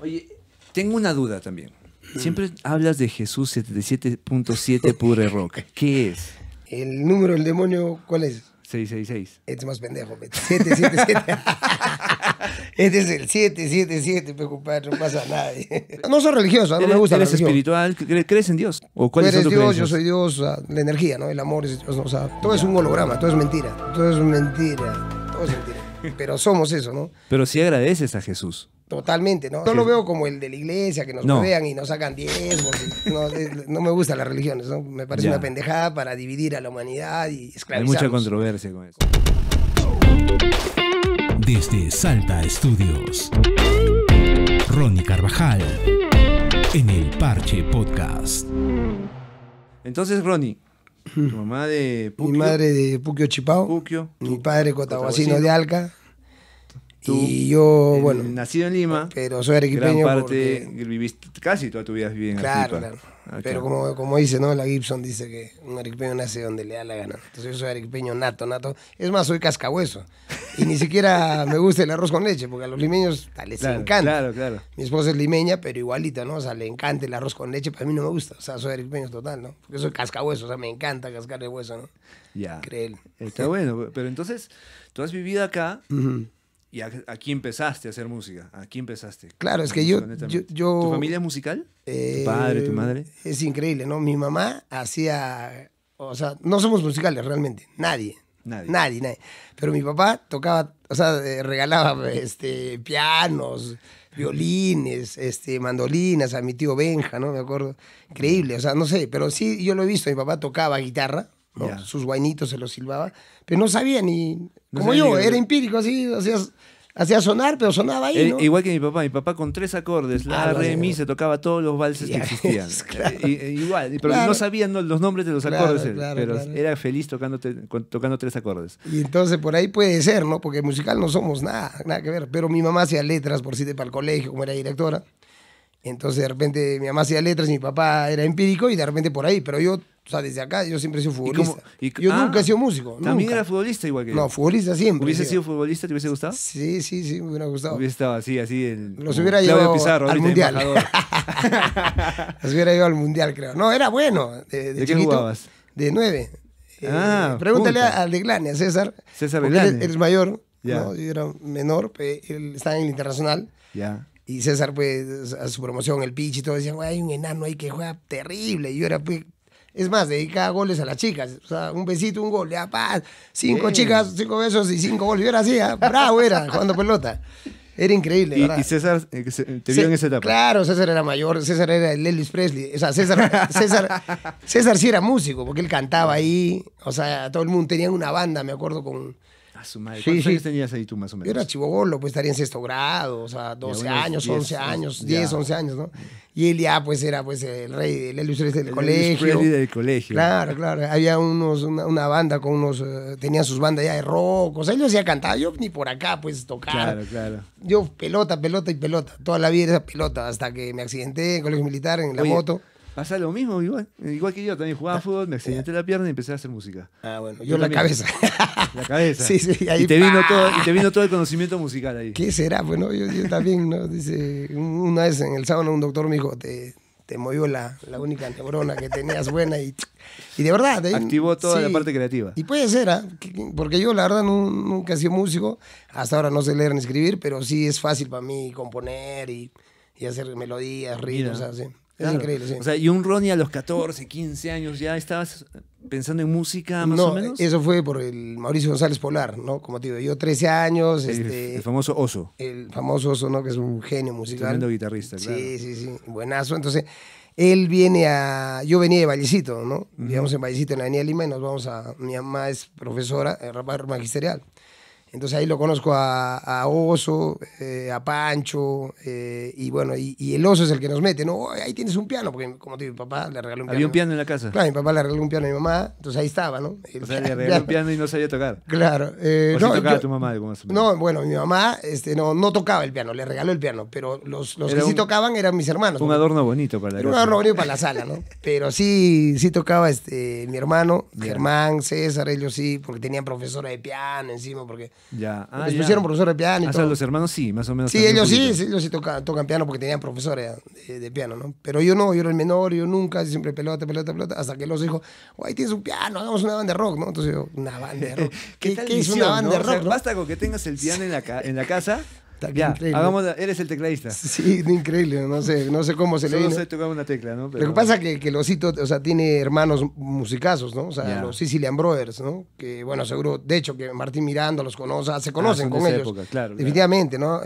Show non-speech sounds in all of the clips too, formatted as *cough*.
Oye, tengo una duda también. Mm. Siempre hablas de Jesús 77.7 Pure Rock. *laughs* ¿Qué es? El número del demonio, ¿cuál es? 666. Este es más pendejo, 777. *laughs* este es el 777, no pasa nada. *laughs* No soy religioso, no me gusta ¿Eres espiritual? ¿Crees en Dios? ¿O cuál eres Dios, yo soy Dios, la energía, ¿no? El amor es todo es un holograma, todo es mentira, todo es mentira, todo es mentira. Pero somos eso, ¿no? Pero si agradeces a Jesús. Totalmente, ¿no? Yo lo veo como el de la iglesia, que nos rodean y nos sacan diezmos. *laughs* No, me gusta las religiones, Me parece una pendejada para dividir a la humanidad y esclavizar. Hay mucha controversia con eso. Desde Salta Estudios, Ronnie Carvajal, en el Parche Podcast. Entonces, Ronnie, mamá de Mi madre de Puquio Chipao. Mi padre cotahuacino de Alca y yo, bueno. Nacido en Lima. Pero soy arequipeño. Gran parte, viviste, casi toda tu vida viviendo Claro, claro. Ah, pero como, como dice, ¿no? La Gibson dice que un arequipeño nace donde le da la gana. Entonces yo soy arequipeño nato, nato. Es más, soy cascahueso. Y ni siquiera me gusta el arroz con leche, porque a los limeños les encanta. Claro, claro. Mi esposa es limeña, pero igualita, ¿no? O sea, le encanta el arroz con leche, pero a mí no me gusta. O sea, soy arequipeño total, ¿no? Porque soy cascahueso, o sea, me encanta cascar de hueso, ¿no? Ya. Creel. Está bueno, pero entonces, tú has vivido acá. ¿Y aquí empezaste a hacer música? ¿Aquí empezaste? Claro, es que yo, yo, ¿Tu familia es musical? ¿Tu eh, padre, tu madre? Es increíble, ¿no? Mi mamá hacía... O sea, no somos musicales realmente, nadie. Nadie. Nadie, nadie. Pero mi papá tocaba, o sea, eh, regalaba este, pianos, violines, este, mandolinas a mi tío Benja, ¿no? Me acuerdo. Increíble, o sea, no sé, pero sí, yo lo he visto. Mi papá tocaba guitarra, sus guainitos se los silbaba, pero no sabía ni, como yo, era empírico, así, hacía, hacía sonar, pero sonaba ahí. Eh, igual que mi papá, mi papá con tres acordes, la, mi, se tocaba todos los valses que *laughs* existían. *laughs* Eh, eh, igual, pero no sabían los nombres de los acordes, pero era feliz tocando, tocando tres acordes. Y entonces por ahí puede ser, ¿no? Porque musical no somos nada, nada que ver, pero mi mamá hacía letras por si para el colegio, como era directora. Entonces, de repente, mi mamá hacía letras mi papá era empírico y de repente por ahí. Pero yo, o sea, desde acá, yo siempre he sido futbolista. yo ah, nunca he sido músico. ¿También era futbolista igual que yo? No, futbolista siempre. ¿Hubiese sido futbolista? ¿Te hubiese gustado? Sí, sí, sí, me hubiera gustado. Hubiese estado así, así. El, Los hubiera llevado al Mundial. *laughs* Los hubiera llevado al Mundial, creo. No, era bueno. ¿De, de, ¿De qué jugabas? De nueve. Ah, eh, pregúntale al de Glane, a César. César Glane. Él, es mayor. ¿no? Yo era menor, él estaba en el internacional. Ya. Y César, pues, a su promoción, el pitch y todo, decían, hay un enano ahí que juega terrible. Y yo era, pues, es más, dedicaba goles a las chicas. O sea, un besito, un gol, ya, paz. Cinco chicas, cinco besos y cinco goles. Yo era así, bravo era, jugando pelota. Era increíble, ¿verdad? Y, César, eh, te vio en esa etapa. Claro, César era mayor, César era el Elvis Presley. O sea, César, César, César sí era músico, porque él cantaba ahí. O sea, todo el mundo tenía una banda, me acuerdo, con, ¿Cuántos sí, años sí. tenías ahí tú más o menos? Yo era chivogolo, pues estaría en sexto grado, o sea, 12 años, 11 años, 10, 11 años, ¿no? Y él ya pues era pues el rey, el del colegio. del colegio. Claro, claro. Había unos, una, banda con unos, eh, tenía sus bandas ya de rock, o sea, ellos ya cantar, yo ni por acá pues tocar. Claro, claro. Yo pelota, pelota y pelota, toda la vida era pelota, hasta que me accidenté en el colegio militar, en la moto pasa lo mismo igual. que yo, también jugaba ah. fútbol, me accidenté la pierna y empecé a hacer música. Ah, bueno. Yo, la cabeza. *laughs* La cabeza. Sí, sí, Y te, vino todo, y te vino todo el conocimiento musical ahí. ¿Qué será? Bueno, yo, yo también, ¿no? Dice, una vez en el sábado un doctor me dijo, te, te movió la, la, única neurona que tenías buena y, y de verdad. Activó toda la parte creativa. Y puede ser, ¿ah? porque yo la verdad nunca he sido músico, hasta ahora no sé leer ni escribir, pero sí es fácil para mí componer y, y hacer melodías, ritmos, así increíble, sí. O sea, y un Ronnie a los 14, 15 años ya estabas pensando en música más o menos. Eso fue por el Mauricio González Polar, ¿no? Como te digo, yo 13 años. Este, el, famoso oso. El famoso oso, ¿no? Que es un genio musical. Tremendo guitarrista, claro. Sí, sí, sí. Buenazo. Entonces, él viene a. Yo venía de Vallecito, ¿no? Vivíamos en Vallecito, en la Avenida Lima, y nos vamos a. Mi mamá es profesora, eh, magisterial. Entonces ahí lo conozco a, a Oso, eh, a Pancho, eh, y bueno, y, el Oso es el que nos mete, ¿no? ahí tienes un piano, porque como te digo, mi papá le regaló un piano. ¿Había un piano en la casa? Claro, mi papá le regaló un piano a mi mamá, entonces ahí estaba, ¿no? o sea, le regaló un *laughs* piano y no sabía tocar. Claro. Eh, no, tocaba tu mamá? No, bueno, mi mamá este, no, no tocaba el piano, le regaló el piano, pero los, los que sí tocaban eran mis hermanos. Un adorno bonito para la casa. Un adorno bonito para la sala, ¿no? *laughs* pero sí, sí tocaba este, mi hermano, Germán, César, ellos sí, porque tenían profesora de piano encima, porque ya. Ah, les pusieron profesor de piano todo. O los hermanos sí, más o menos. Sí, ellos sí, ellos sí tocan, piano porque tenían profesores de, piano, ¿no? Pero yo no, yo era el menor, yo nunca, siempre pelota, pelota, pelota, hasta que los dijo, ahí tienes un piano, hagamos una banda de rock, ¿no? Entonces yo, una banda de rock. *laughs* ¿Qué, tal ¿qué es una banda de rock? Basta con que tengas el piano en la, en la casa ya, hagamos, eres el tecladista. *laughs* Sí, increíble, no sé, no sé cómo se le No sé una tecla, ¿no? Lo que pasa es que, que Losito, o sea, tiene hermanos musicazos, ¿no? O sea, los Sicilian Brothers, ¿no? Que, bueno, seguro, de hecho, que Martín Miranda los conoce, se ah, conocen con ellos. Definitivamente, ¿no?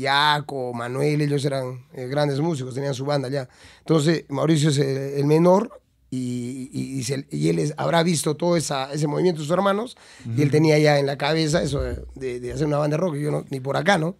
Jaco, eh, Manuel, ellos eran eh, grandes músicos, tenían su banda ya. Entonces, Mauricio es el, menor, y, él habrá visto todo esa, ese movimiento de sus hermanos y él tenía ya en la cabeza eso de, hacer una banda de rock, yo no, ni por acá, ¿no?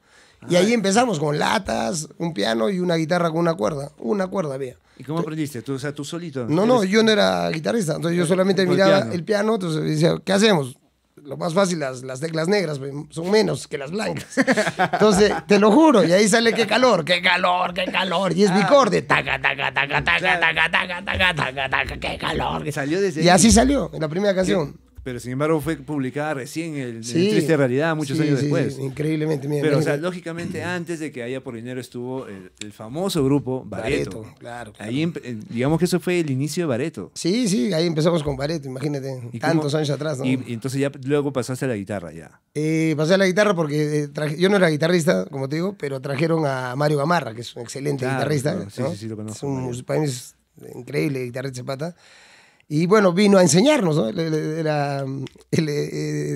Y ahí empezamos con latas, un piano y una guitarra con una cuerda. Una cuerda había. ¿Y cómo aprendiste? ¿Tú, o sea, tú solito? No, no, yo no era guitarrista. Entonces yo eh, solamente miraba el piano, entonces decía, ¿qué hacemos? Lo más fácil, las, las teclas negras pues, son menos que las blancas. *laughs* Entonces, te lo juro, y ahí sale qué calor, qué calor, qué calor. Y es bicorde. Ah. Taca, taca, taca, taca, taca, taca, taca, taca, taca, qué calor. Salió desde y así salió, en la primera canción pero sin embargo fue publicada recién el, Triste Realidad, muchos años sí, después. increíblemente. Mira, pero, o sea, lógicamente, antes de que haya por dinero estuvo el, famoso grupo Bareto. claro, Ahí, digamos que eso fue el inicio de Bareto. Sí, sí, ahí empezamos con Bareto, imagínate, tantos años atrás. ¿no? Y, entonces ya luego pasaste a la guitarra ya. Eh, pasé a la guitarra porque eh, yo no era guitarrista, como te digo, pero trajeron a Mario Gamarra, que es un excelente guitarrista. Sí, sí, sí, lo conozco. Es un, para increíble guitarrista de pata. Y bueno, vino a enseñarnos, ¿no? Era, él, eh,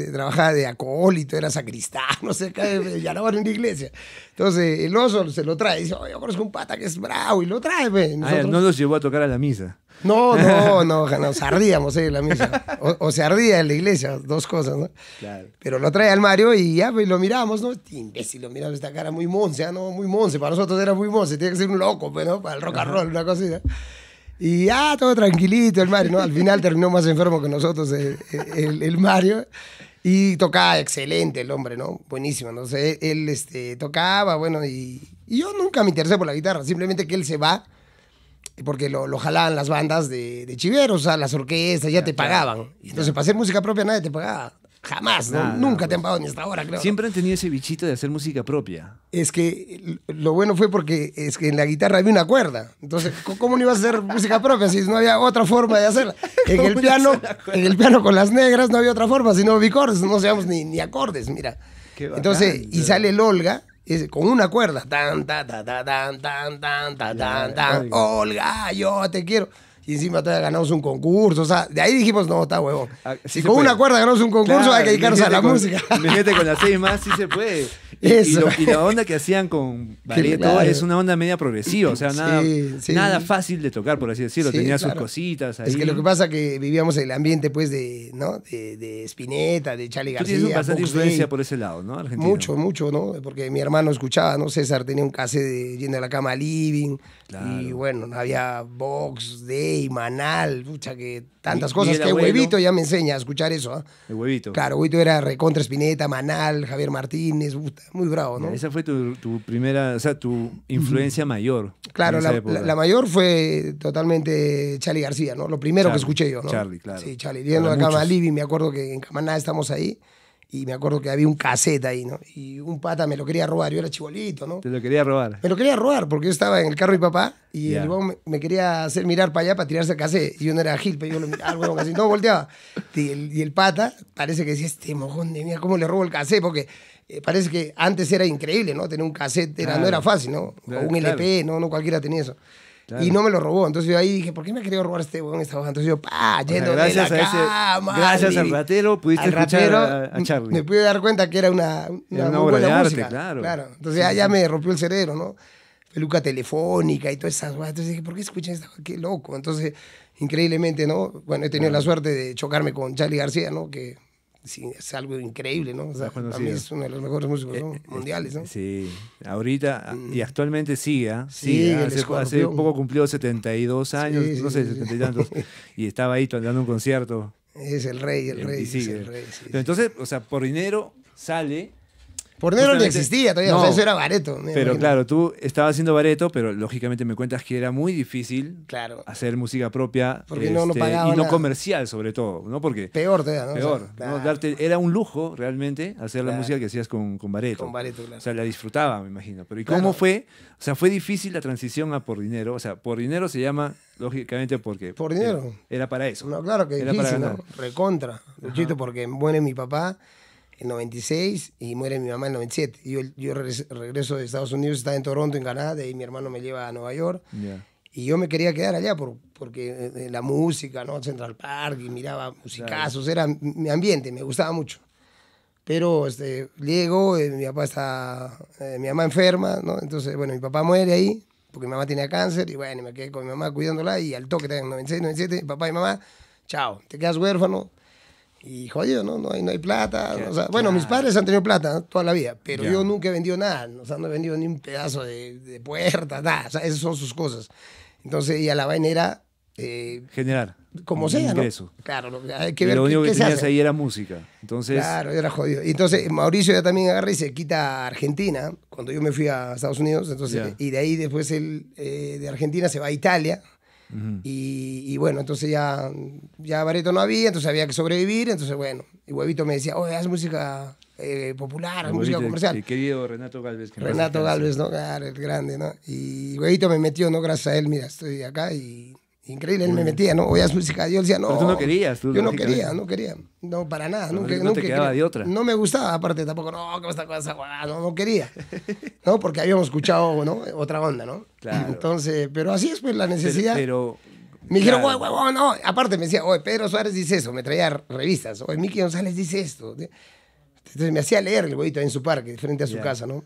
eh, trabajaba de acólito, era sacristán, no *laughs* sé eh, ya no van en la iglesia. Entonces el oso se lo trae, dice, oye, yo conozco un pata que es bravo, y lo trae. Ah, no nos llevó a tocar a la misa. No, *laughs* no, no, nos ardíamos en la misa. O, se ardía en la iglesia, dos cosas, ¿no? Claro. Pero lo trae al Mario y ya pues, lo miramos, ¿no? Este imbécil, lo miramos, esta cara muy monce, ah, ¿no? Muy monce, para nosotros era muy monce, tiene que ser un loco, pues, ¿no? Para el rock and roll, una cosita. Y ya, ah, todo tranquilito el Mario, ¿no? Al final terminó más enfermo que nosotros eh, eh, el, el, Mario. Y tocaba excelente el hombre, ¿no? Buenísimo, ¿no? sé, él este, tocaba, bueno, y, yo nunca me interesé por la guitarra, simplemente que él se va, porque lo, lo jalaban las bandas de, de chiveros, o sea, las orquestas, ya, te pagaban. Y entonces, para hacer música propia nadie te pagaba. Jamás, nunca te han pagado ni hasta ahora, creo. Siempre han tenido ese bichito de hacer música propia. Es que lo bueno fue porque es que en la guitarra había una cuerda. Entonces, ¿cómo no iba a hacer música propia si no había otra forma de hacerla? *laughs* En el piano, en el piano con las negras no había otra forma, sino bicordes, no seamos ni, ni acordes, mira. Entonces, y sale el Olga, con una cuerda. tan, tan, tan, tan, tan, tan, Olga, yo te quiero y encima todavía ganamos un concurso. O sea, de ahí dijimos, no, está huevo. Ah, si con una cuerda ganamos un concurso, hay que dedicarse a la música. *laughs* con las seis más, sí se puede. *laughs* Y, la onda que hacían con Bareto es una onda media progresiva, o sea, nada, nada fácil de tocar, por así decirlo. Tenía sus cositas ahí. Es que lo que pasa es que vivíamos el ambiente, pues, de, ¿no? de, de Spinetta, de Charlie García. Tú tienes bastante influencia por ese lado, ¿no? Argentina. Mucho, mucho, ¿no? Porque mi hermano escuchaba, ¿no? César tenía un cassette de Yendo a la Cama Living. Y bueno, había Vox, Day Manal, pucha, que tantas cosas. Que Huevito ya me enseña a escuchar eso. ¿ah? El Huevito. Claro, Huevito era Recontra Espineta, Manal, Javier Martínez, muy bravo, ¿no? esa fue tu, primera, o sea, tu influencia mayor. Claro, la, mayor fue totalmente Charlie García, ¿no? Lo primero que escuché yo, ¿no? Charlie, claro. Sí, Charlie. Viendo a Cama me acuerdo que en Camaná estamos ahí. Y me acuerdo que había un cassette ahí, ¿no? Y un pata me lo quería robar, yo era chibolito, ¿no? Te lo quería robar. Me lo quería robar porque yo estaba en el carro de mi papá y me, quería hacer mirar para allá para tirarse el cassette. Y yo no era Gil, pero yo lo miraba no volteaba. Y el, pata parece que decía, este mojón de mía, ¿cómo le robo el cassette? Porque eh, parece que antes era increíble, ¿no? Tener un cassette era, no era fácil, ¿no? Eh, un LP, ¿no? No cualquiera tenía eso. Y no me lo robó. Entonces yo ahí dije, ¿por qué me ha querido robar este huevón esta hoja? Entonces yo, pa, yendo de la a ese, cama, Gracias al ratero pudiste al escuchar a, Charlie. Me pude dar cuenta que era una, una, obra buena de arte, música. claro. Entonces ya, me rompió el cerebro, ¿no? Peluca telefónica y todas esas cosas. Entonces dije, ¿por qué escuchan esta Qué loco. Entonces, increíblemente, ¿no? Bueno, he tenido la suerte de chocarme con Charlie García, ¿no? Que sí, es algo increíble, ¿no? A mí es uno de los mejores músicos eh, eh, mundiales, ¿no? Sí, ahorita ah, mm. y actualmente sigue, ¿ah? Sí, ¿ah? hace, poco cumplió 72 años, no sé, 72 y tantos, y estaba ahí dando un concierto. Es el rey, el eh, rey. Y sigue. el rey, entonces, o sea, por dinero sale por dinero no existía todavía, eso era bareto. Pero claro, tú estabas haciendo bareto, pero lógicamente me cuentas que era muy difícil hacer música propia este, y no comercial sobre todo, ¿no? Porque peor todavía, ¿no? Peor. era un lujo realmente hacer la música que hacías con, con bareto. Con bareto, claro. O sea, la disfrutaba, me imagino. Pero ¿y cómo fue? O sea, fue difícil la transición a por dinero. O sea, por dinero se llama lógicamente porque por dinero era, para eso. No, claro que era difícil, para Recontra, Luchito, porque muere mi papá en 96 y muere mi mamá en 97. Yo, yo regreso de Estados Unidos, estaba en Toronto, en Canadá, y mi hermano me lleva a Nueva York. Y yo me quería quedar allá por, porque eh, eh, la música, ¿no? Central Park, y miraba musicazos, era mi ambiente, me gustaba mucho. Pero este, llego, eh, mi papá está, mi mamá enferma, ¿no? Entonces, bueno, mi papá muere ahí, porque mi mamá tenía cáncer, y bueno, me quedé con mi mamá cuidándola, y al toque, en 96, 97, mi papá y mamá, chao, te quedas huérfano, y jodido, ¿no? No hay, no hay plata. bueno, mis padres han tenido plata toda la vida, pero yo nunca he vendido nada. O sea, no he vendido ni un pedazo de, puerta, nada. esas son sus cosas. Entonces, y a la vaina era... Eh, Generar. Como sea, ingreso. ¿no? Claro, lo, que ver. único que tenías ahí era música. Entonces... Claro, era jodido. Entonces, Mauricio ya también agarra y se quita a Argentina, cuando yo me fui a Estados Unidos. Entonces, y de ahí después él, eh, de Argentina, se va a Italia y, bueno, entonces ya, ya Bareto no había, entonces había que sobrevivir. Entonces, bueno, y Huevito me decía, oye, haz música eh, popular, música comercial. El querido Renato Galvez. Renato Galvez, ¿no? el grande, ¿no? Y Huevito me metió, ¿no? Gracias a él, mira, estoy acá y increíble, él me metía, ¿no? haz música, yo decía, no. Pero tú no querías, tú Yo no quería, no quería, no, para nada. nunca, nunca, de otra. No me gustaba, aparte tampoco, no, como esta cosa? No, no quería, *laughs* ¿no? Porque habíamos escuchado, ¿no? Otra onda, ¿no? Claro. Entonces, pero así es pues la necesidad. Pero, me dijeron, no. Aparte me decía, oye, Pedro Suárez dice eso, me traía revistas. Oye, Miki González dice esto. Entonces me hacía leer el huevito en su parque, frente a su casa, ¿no?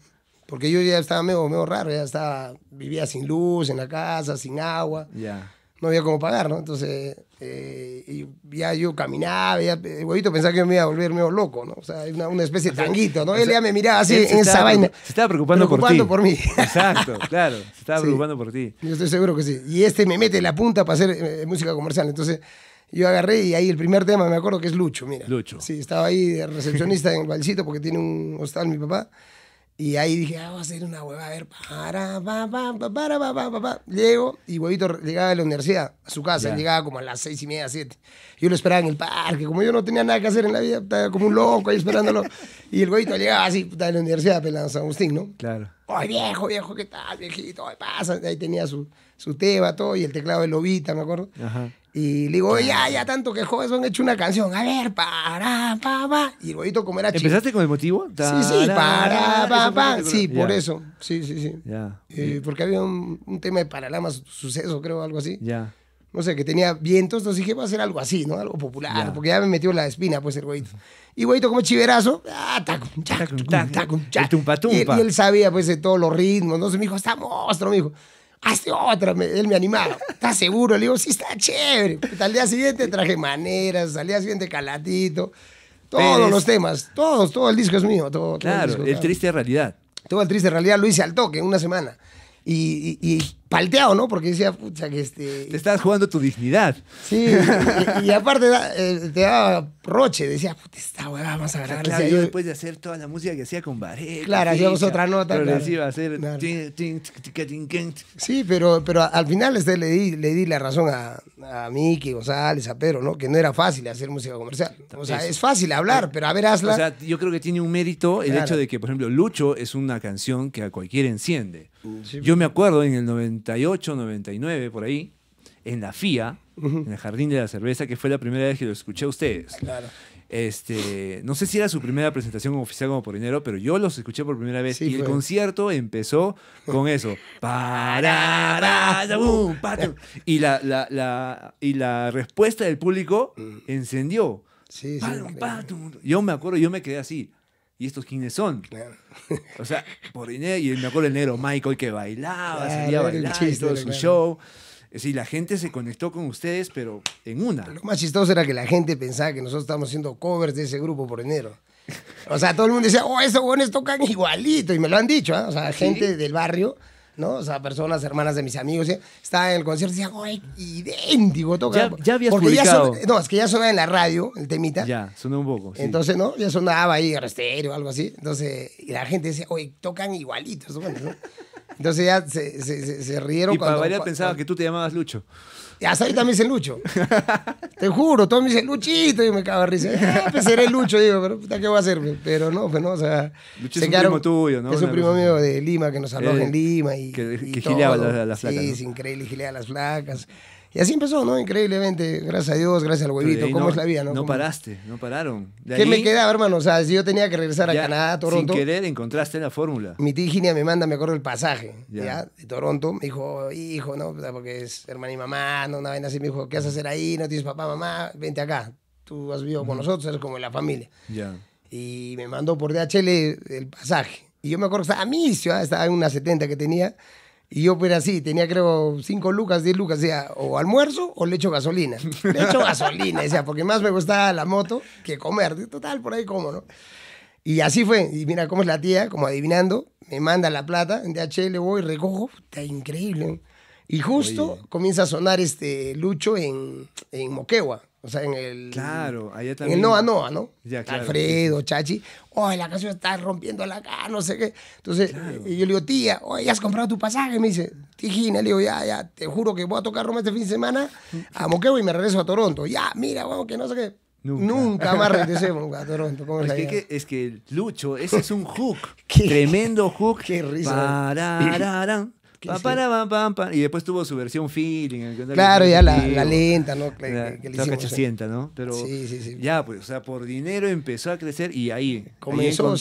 Porque yo ya estaba medio, medio raro, ya estaba, vivía sin luz en la casa, sin agua. Ya. No había cómo pagar, ¿no? Entonces eh, y ya yo caminaba, el eh, huevito pensaba que me iba a volver medio loco, ¿no? O sea, una, especie de tanguito, ¿no? él ya me miraba así en esa vaina. Se estaba preocupando, por, ti. por mí. Exacto, *laughs* claro, se estaba preocupando por ti. Yo estoy seguro que sí. Y este me mete la punta para hacer eh, música comercial. Entonces yo agarré y ahí el primer tema, me acuerdo que es Lucho, mira. Lucho. Sí, estaba ahí de recepcionista en el Valcito porque tiene un hostal mi papá. Y ahí dije, ah, a hacer una hueva, a ver, para, para, para, para, para, para, Llego y huevito llegaba de la universidad a su casa, llegaba como a las seis y media, siete. Yo lo esperaba en el parque, como yo no tenía nada que hacer en la vida, estaba como un loco ahí esperándolo. y el huevito llegaba así, puta, de la universidad, pelando pues, San Agustín, ¿no? Claro. Ay, viejo, viejo, ¿qué tal, viejito? ¿Qué pasa? Ahí tenía su, su teba, todo, y el teclado de Lobita, me acuerdo. Ajá. Y le digo, ya, ya tanto que jóvenes joven son hecho una canción. A ver, para, pa, pa. Y el huevito como era ¿Empezaste con el motivo? Sí, sí, para, pa, pa. Sí, por eso. Sí, sí, sí. Eh, porque había un, un tema de Paralamas, suceso, creo, algo así. Ya. No sé, que tenía vientos, entonces dije, va a ser algo así, ¿no? Algo popular, porque ya me metió la espina, pues, el huevito. Y huevito como chiverazo, ah, tacum, tacum, tacum, tacum, tacum, tacum, tacum, tacum, me dijo, tacum, monstruo, me dijo hazte otra, él me animaba, está seguro? Le digo, sí, está chévere. al día siguiente traje maneras, al día siguiente calatito, todos los temas, todos, todo el disco es mío. claro, el, triste realidad. Todo el triste realidad lo hice al toque, en una semana. y palteado, ¿no? Porque decía, pucha, que este... Te estás jugando tu dignidad. Sí, y, aparte eh, te daba roche, decía, puta, esta huevada vamos a agarrar. Claro, yo después de hacer toda la música que hacía con Varela. Claro, hacíamos otra nota. Pero les iba a hacer... sí, pero, al final este, le, di, le di la razón a, a Miki, González, a Pedro, ¿no? Que no era fácil hacer música comercial. O sea, es fácil hablar, pero a ver, hazla. O sea, yo creo que tiene un mérito el hecho de que, por ejemplo, Lucho es una canción que a cualquiera enciende. Yo me acuerdo en el 98, 99, por ahí, en la FIA, en el Jardín de la Cerveza, que fue la primera vez que lo escuché a ustedes. Este, no sé si era su primera presentación oficial como por dinero, pero yo los escuché por primera vez y el concierto empezó con eso. *laughs* *laughs* y la, y la respuesta del público mm. encendió. yo me acuerdo, yo me quedé así. ¿y estos quiénes son? O sea, por dinero, y me acuerdo el negro Michael que bailaba, salía a bailar su show. Es la gente se conectó con ustedes, pero en una. Lo más chistoso era que la gente pensaba que nosotros estábamos haciendo covers de ese grupo por enero. O sea, todo el mundo decía, oh, esos buenos tocan igualito, y me lo han dicho, ¿eh? o sea, gente del barrio ¿no? O sea, personas, hermanas de mis amigos, ¿sí? en el concierto y decía, güey, idéntico, toca. Ya, ya habías Porque Ya son, no, es que ya sonaba en la radio, el temita. Ya, sonó un poco. Entonces, ¿no? Ya sonaba ahí, restero o algo así. Entonces, y la gente decía, oye, tocan igualitos, ¿no? Entonces ya se, se, se, se rieron. Y cuando, para variar pensaba que tú te llamabas Lucho. Y hasta también también dicen Lucho. *laughs* Te juro, todos me dicen Luchito. Y me cago en risa. Eh, pues seré Lucho, digo, pero puta, ¿qué voy a hacer? Pero no, pues no, o sea. Lucho es un primo tuyo, ¿no? Es un primo mío de Lima que nos alojó eh, en Lima. Y, que, gileaba las, las, flacas. Sí, es increíble, gileaba las flacas. Y así empezó, ¿no? Increíblemente, gracias a Dios, gracias al huevito, ¿cómo es la vida, no? No paraste, no pararon. ¿Qué me quedaba, hermano? O sea, si yo tenía que regresar a Canadá, a Toronto. Sin querer encontraste la fórmula. Mi tía Virginia me manda, me acuerdo, el pasaje, ya. De Toronto, me dijo, hijo, ¿no? Porque es hermana y mamá, ¿no? Una vaina así, me dijo, ¿qué vas a hacer ahí? ¿No tienes papá, mamá? Vente acá, tú has vivido con nosotros, eres como en la familia. Ya. Y me mandó por DHL el pasaje. Y yo me acuerdo que estaba a mi ciudad, estaba en una 70 que tenía, y yo, pero así, tenía creo 5 lucas, 10 lucas, o almuerzo o le echo gasolina. Le echo *laughs* gasolina, o porque más me gustaba la moto que comer. Total, por ahí como, ¿no? Y así fue. Y mira cómo es la tía, como adivinando, me manda la plata, en DHL voy, recojo, está increíble. Y justo comienza a sonar este Lucho en, en Moquegua. O sea, en el. Claro, allá también. el Noa Noa, ¿no? Alfredo, Chachi. Oye, la canción está rompiendo la cara, no sé qué. Entonces, yo le digo, tía, oye, ¿has comprado tu pasaje? Me dice, Tijina, le digo, ya, ya, te juro que voy a tocar Roma este fin de semana a Moqueo y me regreso a Toronto. Ya, mira, vamos, que no sé qué. Nunca. más regresemos *laughs* a Toronto. es, que, Lucho, ese es un hook. *laughs* Tremendo hook. Qué risa y después tuvo su versión feeling. Claro, ya la, lenta, ¿no? la, cachacienta ¿no? Pero ya, pues, o sea, por dinero empezó a crecer y ahí comenzó.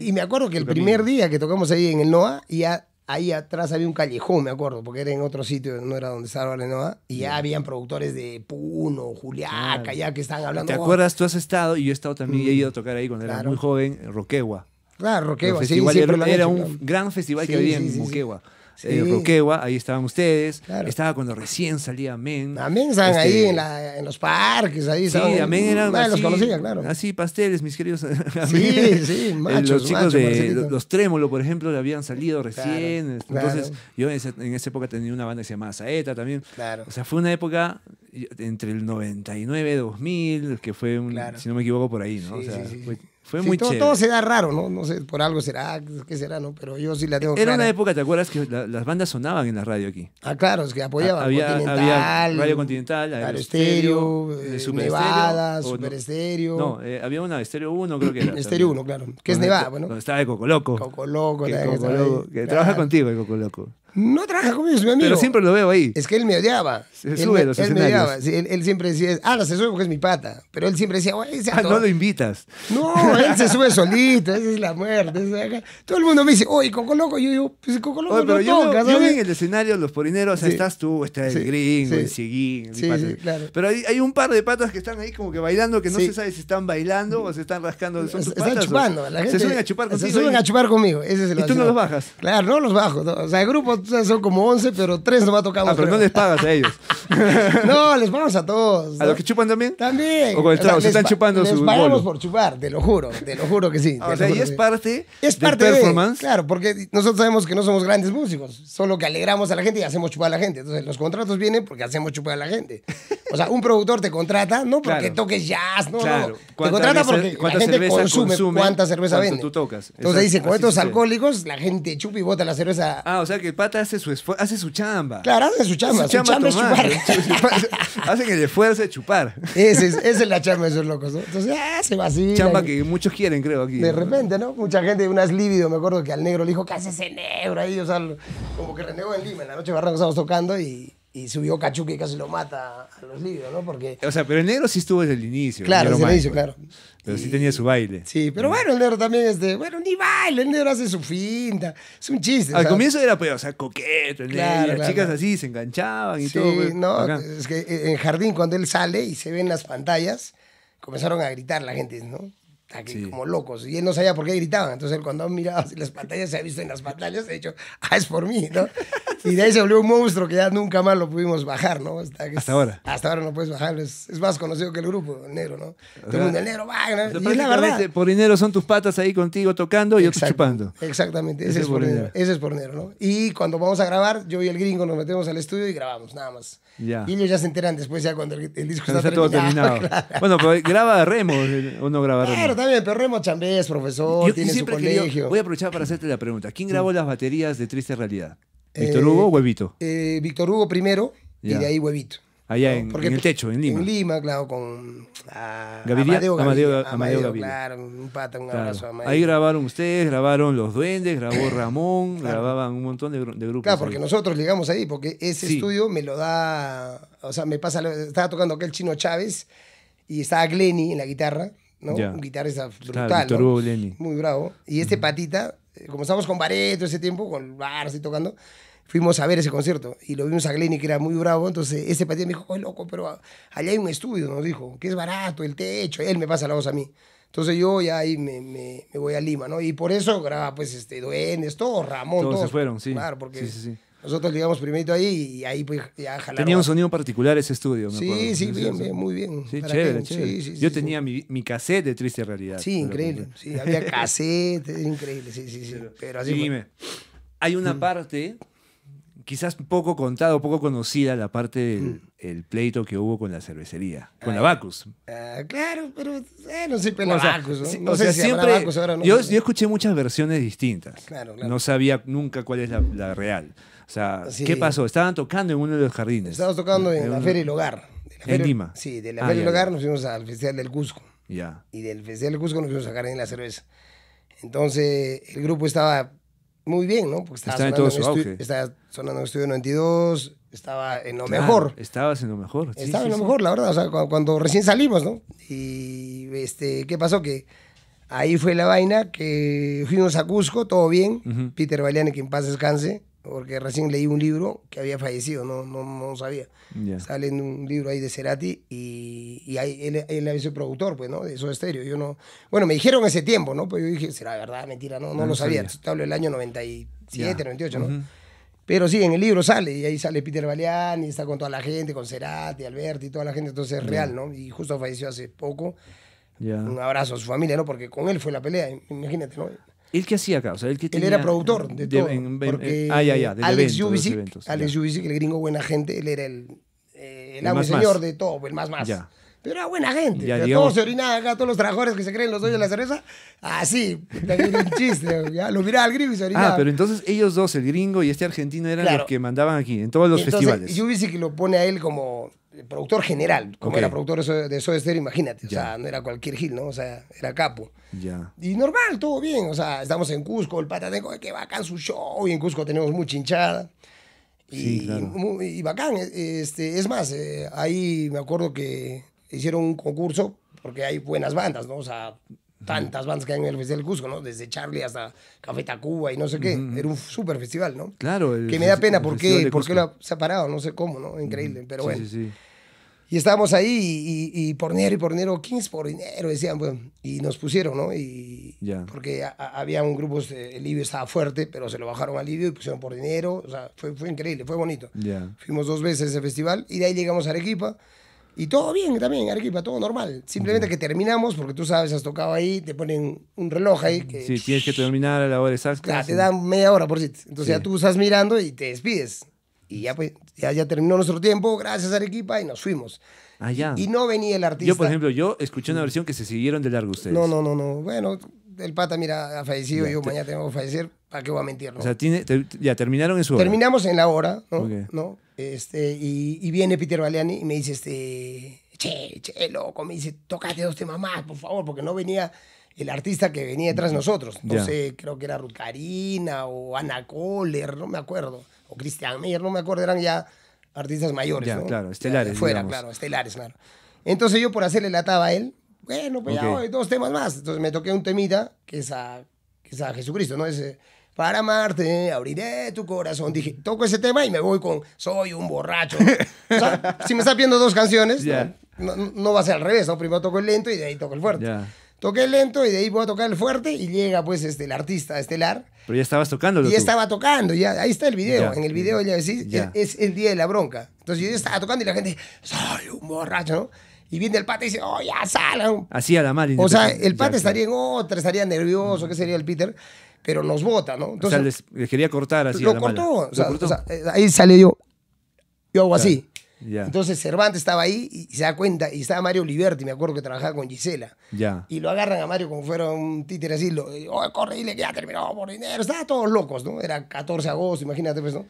Y, me acuerdo que el primer día que tocamos ahí en el NOA, ya ahí atrás había un callejón, me acuerdo, porque era en otro sitio, no era donde estaba el Noa, y ya habían productores de Puno, Juliaca, ya que estaban hablando. ¿Te oh". acuerdas? Tú has estado, y yo he estado también, he mm. ido a tocar ahí cuando era muy joven, Roquegua. Claro, Roquegua, sí, era, era, un gran festival que había en Roquegua. Sí. ahí estaban ustedes. Estaba cuando recién salía Amén. Amén estaban ahí este, en, los parques, ahí Sí, Amén eran. así, los conocía, claro. Así, pasteles, mis queridos. *laughs* Sí, sí, eh, Los chicos de los Trémolo, por ejemplo, le habían salido recién. Este, entonces, yo en esa, en esa, época tenía una banda que se llamaba Saeta también. Claro. O sea, fue una época entre el 99 2000, que fue, un, si no me equivoco, por ahí, ¿no? Fue muy todo, chévere. todo se da raro, ¿no? No sé, por algo será, qué será, ¿no? Pero yo sí la tengo Era una época, ¿te acuerdas? Que las bandas sonaban en la radio aquí. Ah, claro, es que apoyaban. había, Continental, había Radio Continental, Aero Estéreo, eh, eh Nevada, Super Estéreo. No, eh, había una Estéreo 1, creo que era. *clears throat* Estéreo 1, claro. Que es Nevada, bueno. Donde estaba el Cocoloco. Cocoloco. Que, que, trabaja contigo el loco no trabaja conmigo, es mi amigo. Pero siempre lo veo ahí. Es que él me odiaba. Se sube él, él me odiaba. él, siempre decía, ah, no se sube porque es mi pata. Pero él siempre decía, güey, Ah, no lo invitas. No, él se sube solito, esa es la muerte. Todo el mundo me dice, oye, Coco Loco. Yo digo, pues Coco Loco pero yo, toca, en el escenario los porineros, ahí estás tú, está el gringo, el ciguín. Claro. Pero hay, un par de patas que están ahí como que bailando, que no se sabe si están bailando o se están rascando. Son están patas, chupando. la gente, se suben a chupar Se a chupar conmigo, ese es el Y tú no los bajas. Claro, no los bajo. O sea, el grupo son como 11, pero 3 a tocar Ah, pero no les pagas a ellos. *laughs* no, les pagamos a todos. ¿A los que chupan también? También. O con el trago, Si están chupando sus pagamos por chupar, te lo juro, te lo juro que sí. Ah, o sea, y es parte, de performance. claro, porque nosotros sabemos que no somos grandes músicos, solo que alegramos a la gente y hacemos chupar a la gente. Entonces, los contratos vienen porque hacemos chupar a la gente. O sea, un productor te contrata no porque toques jazz, no, claro. no. Te contrata porque la gente consume, cuánta cerveza vende. tú tocas. Entonces, dice con estos alcohólicos, la gente chupa y bota la cerveza. Ah, o sea que el hace su, hace su chamba. Claro, hace su chamba. Su, chamba, es chupar. *laughs* Hacen el esfuerzo de chupar. Esa es, es, la chamba de esos locos. Entonces, ah, se vacila. Chamba que muchos quieren, creo, aquí. De repente, ¿no? Mucha gente, una unas lívido, me acuerdo que al negro le dijo, ¿qué hace ese negro ahí? O sea, como que renegó en Lima, en la noche de Barranco estábamos tocando y y subió Cachuque y casi lo mata a los lívidos ¿no? Porque... O sea, pero el negro sí estuvo desde el inicio. Claro, desde el inicio, claro. Pero sí tenía su baile. Sí, pero mm. bueno, el negro también es de, bueno, ni baile, el negro hace su finta, es un chiste. Al comienzo era, pues, o sea, coqueto, el negro, las chicas así se enganchaban y todo. Sí, pues, no, es que eh, en jardín cuando él sale y se ven las pantallas, comenzaron a gritar la gente, ¿no? como locos. Y él no sabía por qué gritaban. Entonces él cuando ha mirado las pantallas, se ha visto en las pantallas, ha dicho, ah, es por mí, ¿no? Y de ahí se volvió un monstruo que ya nunca más lo pudimos bajar, ¿no? Hasta, ahora. Hasta ahora no puedes bajar, Es, más conocido que el grupo, el negro, ¿no? el mundo, negro, va. Y es la verdad. Por dinero son tus patas ahí contigo tocando y yo chupando. Exactamente, ese, es por dinero. Ese es por dinero, ¿no? Y cuando vamos a grabar, yo y el gringo nos metemos al estudio y grabamos, nada más. Y ellos ya se enteran después, ya cuando el, disco está, terminado. *laughs* Bueno, pero graba Remo o no graba Remo. Claro, también, pero Remo Chambé profesor, tiene su colegio. voy a aprovechar para hacerte la pregunta. ¿Quién grabó las baterías de Triste Realidad? Eh, ¿Víctor Hugo o Huevito? Eh, Víctor Hugo primero y de ahí Huevito. Allá en, el techo, en Lima. En Lima, claro, con Amadeo, Amadeo, Claro, un pata, un abrazo a Ahí grabaron ustedes, grabaron Los Duendes, grabó *coughs* Ramón, grababan un montón de, grupos. Claro, porque nosotros llegamos ahí, porque ese estudio me lo da, o sea, me pasa, estaba tocando aquel chino Chávez y estaba Glenny en la guitarra, ¿no? Un guitarrista brutal, claro, ¿no? muy bravo. Y este patita, eh, como estamos con Bareto ese tiempo, con Bar, y tocando, fuimos a ver ese concierto y lo vimos a Glenny que era muy bravo, entonces ese patio me dijo, oh, loco, pero allá hay un estudio, nos dijo, que es barato, el techo, él me pasa la voz a mí. Entonces yo ya ahí me, me, me voy a Lima, ¿no? Y por eso graba pues este Duendes, todo, Ramón, todos. se fueron, sí. Claro, porque nosotros llegamos primerito ahí y ahí pues ya jalaron. Tenía un sonido particular ese estudio, me acuerdo. Sí, sí, bien, muy bien. Sí, chévere, chévere. yo tenía mi, mi, cassette de Triste Realidad. Sí, increíble. Sí, había *laughs* cassette, increíble, sí, sí, sí. Pero, así Dime, hay una mm. parte quizás poco contado, poco conocida la parte del mm. pleito que hubo con la cervecería, con ah, la Bacus. Ah, claro, pero no siempre la Bacus, ¿no? o sé sea, si siempre- yo, escuché muchas versiones distintas. Claro, claro. No sabía nunca cuál es la, real. O sea, ¿qué pasó? Estaban tocando en uno de los jardines. Estábamos tocando en la Feria el Hogar. ¿En Lima? Sí, de la ah, Feria y Hogar nos fuimos al Festival del Cusco. Ya. Y del Festival del Cusco nos fuimos al Jardín de la Cerveza. Entonces, el grupo estaba muy bien, ¿no? Porque estaba en todo su auge. Estaba sonando en Estudio 92, estaba en lo mejor. Estabas en lo mejor. estaba en lo mejor, la verdad, o sea, cuando, recién salimos, ¿no? Y, este, ¿qué pasó? Que ahí fue la vaina, que fuimos a Cusco, todo bien, Peter valián que en paz descanse, porque recién leí un libro que había fallecido, no, no, no sabía. Sale en un libro ahí de Cerati y, ahí, él, había sido el productor, pues, ¿no? De esos estéreos. Yo no, bueno, me dijeron ese tiempo, ¿no? Pues yo dije, será verdad, mentira, no, no, lo sabía. Te hablo del año 97, 98, ¿no? Pero sí, en el libro sale, y ahí sale Peter Baleán, y está con toda la gente, con Cerati, Alberti, toda la gente, entonces es real, ¿no? Y justo falleció hace poco. Un abrazo a su familia, ¿no? Porque con él fue la pelea, imagínate, ¿no? ¿Él qué hacía acá? que él era productor de, todo. Eh, ah, ya, ya, Alex evento, Alex Jubicic, el gringo buena gente, él era el, eh, el, señor de todo, el más más. Pero era buena gente. todos se orinaban acá, todos los trabajadores que se creen los dueños de la cerveza. Así, también un *laughs* chiste. ¿ya? Lo miraba al gringo y se ah, orinaba. Ah, pero entonces ellos dos, el gringo y este argentino, eran los que mandaban aquí, en todos los entonces, festivales. que lo pone a él como productor general, como era productor de Soda imagínate, o sea, no era cualquier Gil, ¿no? O sea, era capo. Ya. Y normal, todo bien, o sea, estamos en Cusco, el pata tengo que bacán su show, y en Cusco tenemos mucha hinchada. Y, y, bacán, e, este, es más, eh, ahí me acuerdo que hicieron un concurso porque hay buenas bandas, ¿no? O sea, tantas bandas que hay en el Festival Cusco, ¿no? Desde Charlie hasta Café Tacuba y no sé qué. Era un súper festival, ¿no? Claro. que me da pena porque, porque lo se ha parado, no sé cómo, ¿no? Increíble, pero bueno. Sí, sí. Y estábamos ahí y, por dinero y por dinero, 15 por dinero, decían, bueno, y nos pusieron, ¿no? Y Porque había un grupo, este, el Libio estaba fuerte, pero se lo bajaron al Libio y pusieron por dinero, o sea, fue, fue increíble, fue bonito. Fuimos dos veces a ese festival y de ahí llegamos a Arequipa. Y todo bien también, Arequipa, todo normal. Simplemente que terminamos, porque tú sabes, has tocado ahí, te ponen un reloj ahí. Que, sí, tienes que terminar a la hora exacta. Claro, te dan media hora por si. Entonces ya tú estás mirando y te despides. Y ya, pues, ya, ya terminó nuestro tiempo, gracias Arequipa, y nos fuimos. Ah, ya. Y no venía el artista. Yo, por ejemplo, yo escuché una versión que se siguieron de largo ustedes. No, no, no, no. Bueno, el pata, mira, ha fallecido, yo mañana tengo que fallecer, ¿para qué voy a mentir? O sea, ya terminaron en su hora. Terminamos en la hora, ¿no? Este, y, viene Peter Baleani y me dice, este, che, che, loco, me dice, tócate dos temas más, por favor, porque no venía el artista que venía detrás de nosotros. No sé, creo que era Ruth o Ana Kohler, no me acuerdo, o Christian Meyer, no me acuerdo, eran ya artistas mayores, ya, claro, estelares, fuera, claro, estelares, claro. Entonces yo por hacerle la taba a él, bueno, pues ya hoy dos temas más. Entonces me toqué un temita que es a, que Jesucristo, ¿no? Es eh, para amarte, abriré tu corazón. Dije, toco ese tema y me voy con Soy un borracho. *laughs* si me estás viendo dos canciones, no, va a ser al revés, Primero toco el lento y de ahí toco el fuerte. Toqué el lento y de ahí voy a tocar el fuerte y llega pues este, el artista estelar. Pero ya estabas tocando. y estaba tocando, ya. Ahí está el video. En el video ya decís, es el día de la bronca. Entonces yo estaba tocando y la gente, soy un borracho, ¿no? y viene el pata y dice, oh, ya salen. Así a la mal. O sea, el pata estaría en otra, estaría nervioso, ¿qué sería el Peter? Pero nos vota ¿no? Entonces, o sea, les, quería cortar así. Lo, cortó, ¿Lo cortó. O sea, ahí sale yo. Yo hago así. Entonces Cervantes estaba ahí y se da cuenta, y estaba Mario Liberti, me acuerdo que trabajaba con Gisela. Ya. Y lo agarran a Mario como fuera un títere así, lo, oh, corre, dile que ya terminó por dinero, estaban todos locos, ¿no? Era 14 de agosto, imagínate, pues, ¿no?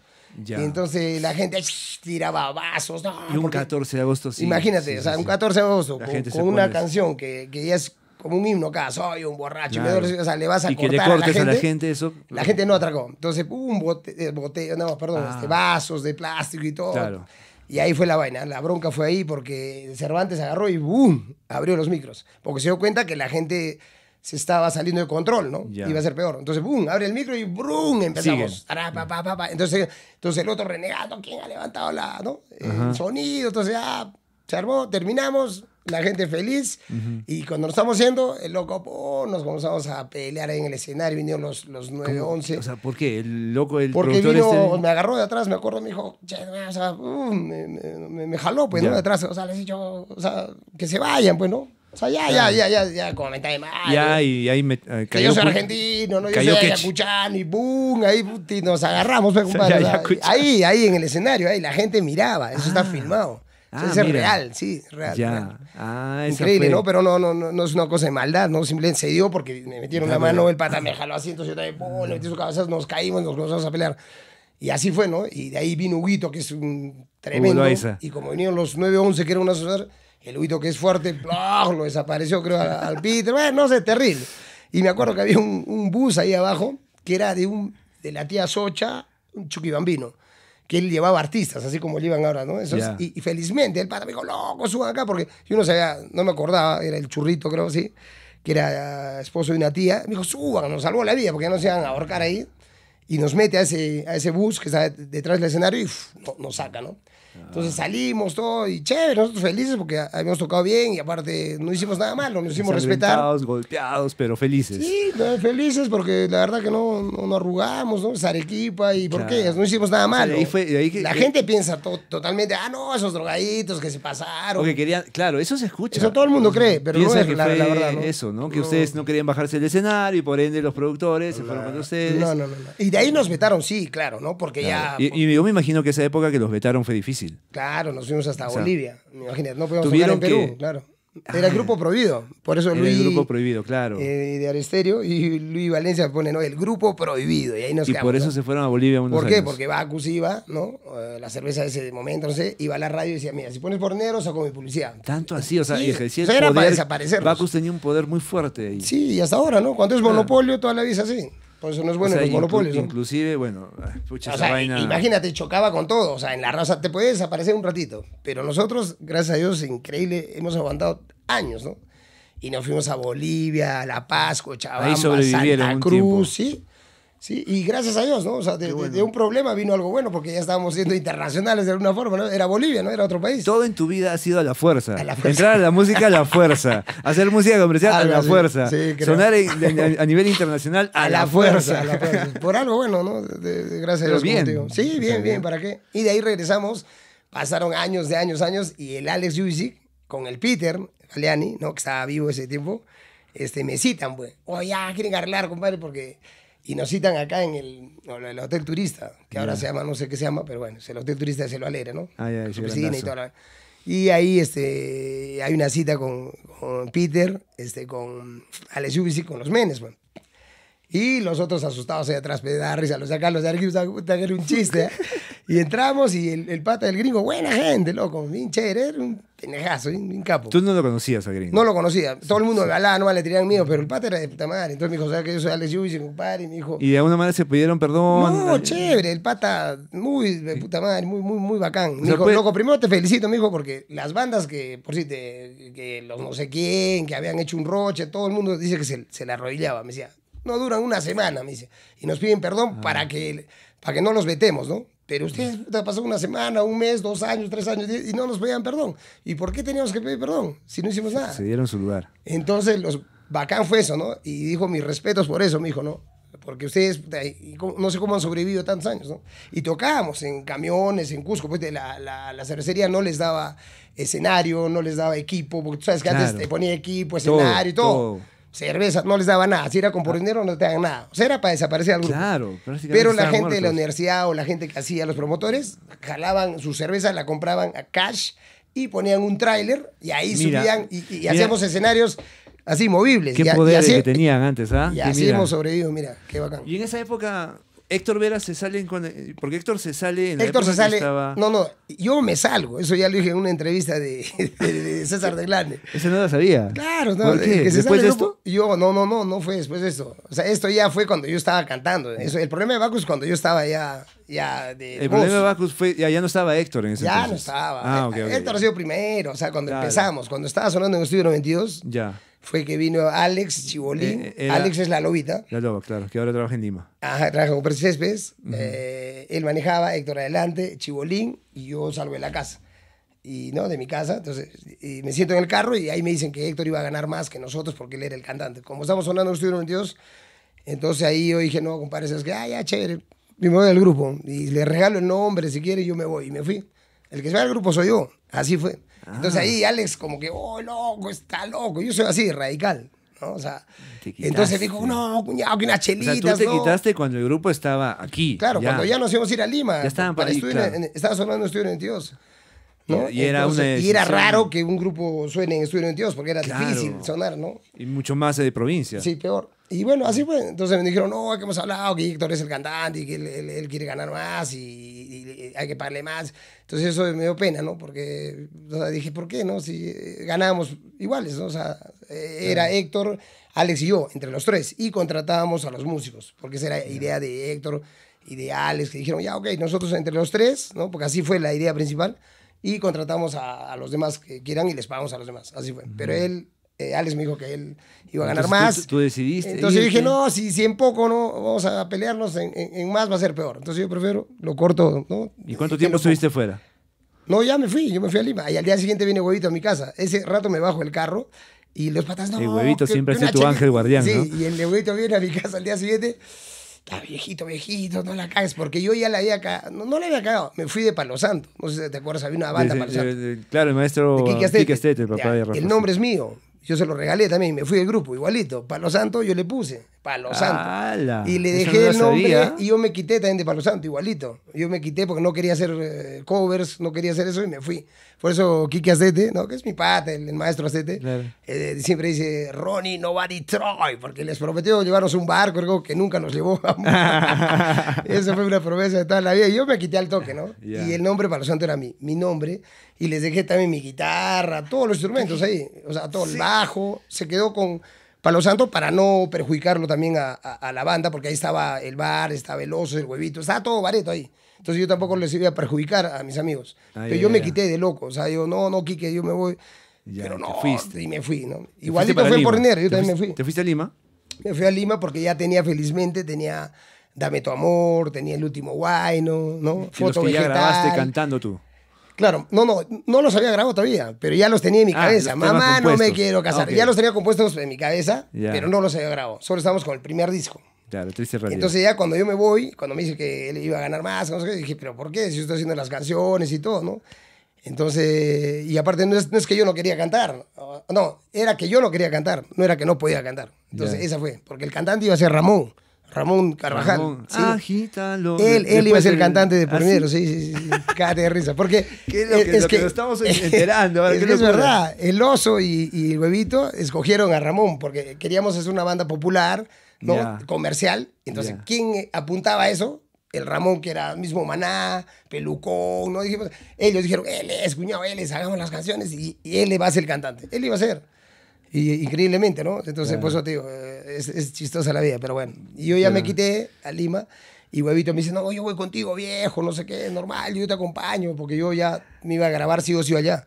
Y entonces la gente tiraba vasos. un 14 de agosto, sí. Imagínate, o sea, un 14 de agosto con, una canción que, ya es como un himno acá, soy un borracho, o sea, le vas a y cortar que a, la gente, eso. La gente no atracó. Entonces, un bote, eh, no, perdón, este, ah. vasos de plástico y todo. Y ahí fue la vaina, la bronca fue ahí porque Cervantes agarró y ¡boom! abrió los micros, porque se dio cuenta que la gente se estaba saliendo de control, ¿no? Iba a ser peor. Entonces, ¡bum! Abre el micro y ¡brum! Empezamos. entonces, entonces el otro renegado, ¿quién ha levantado la, ¿no? el sonido? Entonces, ah, se terminamos, la gente feliz. Y cuando nos estamos yendo, el loco, nos vamos a pelear ahí en el escenario. Vinieron los, los 9-11. O sea, ¿por qué? El loco, el Porque este... me agarró de atrás, me acuerdo, me dijo, me, me, jaló, pues, De atrás, o sea, les he dicho, o sea, que se vayan, pues, ¿no? O sea, ya, ya, ya, ya, ya, como está de mal. Ya, y ahí me eh, Que yo soy argentino, no, yo soy Cayó y boom, ahí puti, nos agarramos, pues, *laughs* compadre. ahí, ahí en el escenario, ahí la gente miraba, eso está ah. filmado. Ah, eso es real, sí, real. Ya. Ah, Increíble, ¿no? Pero no, no, no, no es una cosa de maldad, ¿no? Simplemente se dio porque me metieron la mano, el pata me jaló así, entonces yo también, pum, le metí su cabeza, nos caímos, nos comenzamos a pelear. Y así fue, ¿no? Y de ahí vino Huguito, que es un tremendo. y como vinieron los 9-11, que era una sociedad, el huito que es fuerte, lo desapareció, creo, al, al Bueno, no sé, terrible. Y me acuerdo que había un, un, bus ahí abajo que era de, un, de la tía Socha, un chuquibambino, que él llevaba artistas, así como llevan ahora, ¿no? y, felizmente el padre me dijo, loco, suban acá, porque yo no sabía, no me acordaba, era el churrito, creo, sí, que era ah, esposo de una tía. Me dijo, suban, nos salvó la vida, porque no se iban a ahorcar ahí. Y nos mete a ese, a ese bus que está detrás del escenario y nos saca, ¿no? Entonces salimos todo y chévere, nosotros felices porque habíamos tocado bien y aparte no hicimos nada malo, nos hicimos respetar. golpeados, pero felices. Sí, felices porque la verdad que no, nos arrugamos, ¿no? Es Arequipa y por qué, no hicimos nada malo. la gente piensa totalmente, ah, no, esos drogaditos que se pasaron. que querían, claro, eso se escucha. Eso todo el mundo cree, pero no es que la, verdad. Eso, ¿no? Que ustedes no querían bajarse del escenario y por ende los productores se fueron con ustedes. No, no, no, Y de ahí nos vetaron, sí, claro, ¿no? Porque ya... y yo me imagino que esa época que los vetaron fue difícil. Claro, nos fuimos hasta Bolivia. no podíamos en Perú, claro. Ah. Era el grupo prohibido, por eso Luis. el grupo prohibido, claro. Eh, de Aristerio. y Luis Valencia pone, ¿no? El grupo prohibido, y ahí nos Y por eso se fueron a Bolivia unos ¿Por qué? Porque Bacus iba, ¿no? Eh, la cerveza de ese momento, no sé, iba a la radio y decía, mira, si pones por saco mi publicidad. Tanto así, o sea, ejercía para desaparecer. Bacus tenía un poder muy fuerte ahí. Sí, y hasta ahora, ¿no? Cuando es monopolio, toda la vida es así. Por eso no es bueno los Inclusive, bueno, pucha, o Imagínate, chocaba con todo. O sea, en la raza te puede desaparecer un ratito. Pero nosotros, gracias a Dios, increíble, hemos aguantado años, ¿no? Y nos fuimos a Bolivia, a La Paz, Cochabamba, Ahí Santa Cruz, sí. Sí, y gracias a Dios, ¿no? O sea, de, un problema vino algo bueno, porque ya estábamos siendo internacionales de alguna forma, ¿no? Era Bolivia, ¿no? Era otro país. Todo en tu vida ha sido a la fuerza. A la fuerza. Entrar a la música a la fuerza. *laughs* Hacer música comercial a la fuerza. Sí, Sonar a nivel internacional a, la, fuerza. *laughs* Por algo bueno, ¿no? gracias a Dios. Sí, bien, bien, ¿para qué? Y de ahí regresamos. Pasaron años de años, años, y el Alex Yuzik con el Peter Galeani, ¿no? Que estaba vivo ese tiempo, este, me citan, güey. Pues. Oye, ya, quieren arreglar, compadre, porque y nos citan acá en el, el Hotel Turista, que ahora se llama, no sé qué se llama, pero bueno, es el Hotel Turista de lo Alegre, ¿no? Ah, ya, y, ahí este, hay una cita con, Peter, este, con Alex con los Menes, bueno. Pues. Y los otros asustados allá atrás, me pues, da risa, los sacarlos de arquivos, era un chiste. ¿eh? *laughs* Y entramos y el, el, pata del gringo, buena gente, loco, bien chévere, era un penejazo, un capo. ¿Tú no lo conocías al gringo? No lo conocía. Todo el mundo me hablaba, no le tenían miedo, pero el pata era de puta madre. Entonces me dijo, sea, que yo soy Alex Yubi, compadre? Y me dijo... ¿Y de una manera se pidieron perdón? No, chévere, el pata, muy de puta madre, muy, muy, muy bacán. Me dijo, pues- loco, primero te felicito, me dijo, porque las bandas que, por si te, que los no sé quién, que habían hecho un roche, todo el mundo dice que se, se la arrodillaba. Me decía, no duran una semana, me dice. Y nos piden perdón ah. para, que, para que no los vetemos, ¿no? Pero ustedes pasaron una semana, un mes, dos años, tres años y no nos pedían perdón. ¿Y por qué teníamos que pedir perdón si no hicimos nada? Se dieron su lugar. Entonces, los, bacán fue eso, ¿no? Y dijo, mis respetos por eso, me dijo, ¿no? Porque ustedes, no sé cómo han sobrevivido tantos años, ¿no? Y tocábamos en camiones, en Cusco, pues la, cervecería no les daba escenario, no les daba equipo, porque tú sabes que antes te ponía equipo, escenario y todo cerveza, no les daba nada. Si era con por ah. dinero, no te daban nada. O sea, era para desaparecer al grupo. Claro, Pero la gente de la universidad o la gente que hacía los promotores, jalaban su cerveza, la compraban a cash y ponían un tráiler y ahí subían y, hacíamos escenarios así movibles. Qué poderes que tenían antes, ¿ah? Y así hemos sobrevivido, mira, qué bacán. Y en esa época Héctor Vera se sale en porque Héctor se sale en la Héctor se sale. No, no, yo me salgo. Eso ya lo dije en una entrevista de, César de Glane. Eso no lo sabía. Claro, no. Que se ¿Después de esto? yo, no, no, no, no fue después de esto. O sea, esto ya fue cuando yo estaba cantando. el problema de Bacus cuando yo estaba ya, ya de. El problema de Bacus fue ya, ya no estaba Héctor en ese Ya no estaba. Ah, Héctor ha sido primero. O sea, cuando empezamos, cuando estaba sonando en el estudio 92. Ya fue que vino Alex Chibolín. Eh, Alex es la lobita. La loba, claro, que ahora trabaja en Lima. Ajá, trabaja con eh, él manejaba, Héctor adelante, Chibolín y yo salgo de la casa. Y no, de mi casa. Entonces me siento en el carro y ahí me dicen que Héctor iba a ganar más que nosotros porque él era el cantante. Como estamos sonando en Estudio 92, entonces ahí yo dije, no, compadre, es que, ah, ya, chévere. Y me voy al grupo y le regalo el nombre si quiere yo me voy. Y me fui. El que se va al grupo soy yo. Así fue. Entonces ah. ahí Alex como que, oh, loco, está loco. Yo soy así, radical. ¿no? O sea, entonces dijo, no, cuñado, que una chelita O sea, tú te quitaste cuando el grupo estaba aquí. Claro, cuando ya nos íbamos a ir a Lima. Ya estaban para, para ahí, claro. en, Estaba sonando Estudio 22. Y, era, y era raro que un grupo suene en Estudio 92 porque era difícil sonar, ¿no? Y mucho más eh, de provincia. Sí, peor. Y bueno, así fue. Entonces me dijeron, no, que hemos hablado, que Héctor es el cantante y que él, quiere ganar más y, hay que pagarle más. Entonces eso me dio pena, ¿no? Porque dije, ¿por qué, no? Si eh, ganábamos iguales, ¿no? O sea, eh, era Héctor, Alex y yo, entre los tres, y contratábamos a los músicos, porque esa era idea de Héctor y de Alex, que dijeron, ya, ok, nosotros entre los tres, ¿no? Porque así fue la idea principal y contratamos a, los demás que quieran y les pagamos a los demás. Así fue. Pero él, eh, Alex me dijo que él iba a ganar más. Tú, decidiste. Entonces yo dije, no, si, si en poco no vamos a pelearnos, en, más va a ser peor. Entonces yo prefiero, lo corto. ¿no? ¿Y cuánto tiempo estuviste fuera? No, ya me fui, yo me fui a Lima. Y al día siguiente viene huevito a mi casa. Ese rato me bajo el carro y los patas no. El huevito siempre ha sido tu ángel guardián. Sí, y el huevito viene a mi casa al día siguiente está viejito, viejito, no la cagues, porque yo ya la había cagado, no, no la había cagado, me fui de Palo Santo, no sé si te acuerdas, había una banda de, Palo Santo. claro, el maestro el papá El nombre es mío, yo se lo regalé también, me fui del grupo, igualito, Palo Santo yo le puse, Palo Santo. Y le dejé el nombre y yo me quité también de Palo Santo, igualito. Yo me quité porque no quería hacer eh, covers, no quería hacer eso y me fui. Por eso Kike Acete, ¿no? que es mi pata, el, maestro Acete, eh, siempre dice, Ronnie no va a Detroit, porque les prometió llevarnos un barco, algo que nunca nos llevó. *laughs* Esa fue una promesa de toda la vida. Y yo me quité al toque, ¿no? Y el nombre Palo Santo era mi, mi nombre. Y les dejé también mi guitarra, todos los instrumentos ahí. O sea, todo el bajo. Se quedó con Palo Santo para no perjudicarlo también a, la banda, porque ahí estaba el bar, estaba el oso, el huevito, estaba todo bareto ahí. Entonces yo tampoco les iba a perjudicar a mis amigos. Ah, Pero yo me quité de loco, o sea, yo, no, no, Quique, yo me voy. Pero no, y me fui, ¿no? Igualito fue por dinero, yo también me fui. ¿Te fuiste a Lima? Me fui a Lima porque ya tenía, felizmente, tenía Dame tu amor, tenía El último guay, ¿no? ¿No? Foto que ya grabaste cantando tú. Claro, no, no, no los había grabado todavía, pero ya los tenía en mi ah, cabeza. Mamá, no me quiero casar. Ah, ya los tenía compuestos en mi cabeza, pero no los había grabado. Solo estábamos con el primer disco. triste realidad. Entonces ya cuando yo me voy, cuando me dice que él iba a ganar más, dije, pero ¿por qué? Si yo estoy haciendo las canciones y todo, ¿no? Entonces, y aparte no es, que yo no quería cantar, no, era que yo no quería cantar, no era que no podía cantar. Entonces, esa fue, porque el cantante iba a ser Ramón. Ramón Carvajal. Él, iba a ser el cantante de ¿Ah, primero, sí, sí, sí. de risa. Porque *laughs* eh, es lo que, estamos enterando. *laughs* verdad, el oso y, el huevito escogieron a Ramón porque queríamos hacer una banda popular, ¿no? comercial. Entonces, ¿quién eh, apuntaba a eso? El Ramón, que era mismo Maná, Pelucón, ¿no? ellos dijeron, él es cuñado, él es, hagamos las canciones y, y él va a ser el cantante. Él iba a ser. Y, increíblemente, ¿no? Entonces, pues eso te eh, es, chistosa la vida, pero bueno. Y yo ya me quité a Lima y huevito me dice, no, yo voy contigo, viejo, no sé qué, normal, yo te acompaño, porque yo ya me iba a grabar sí o sí allá,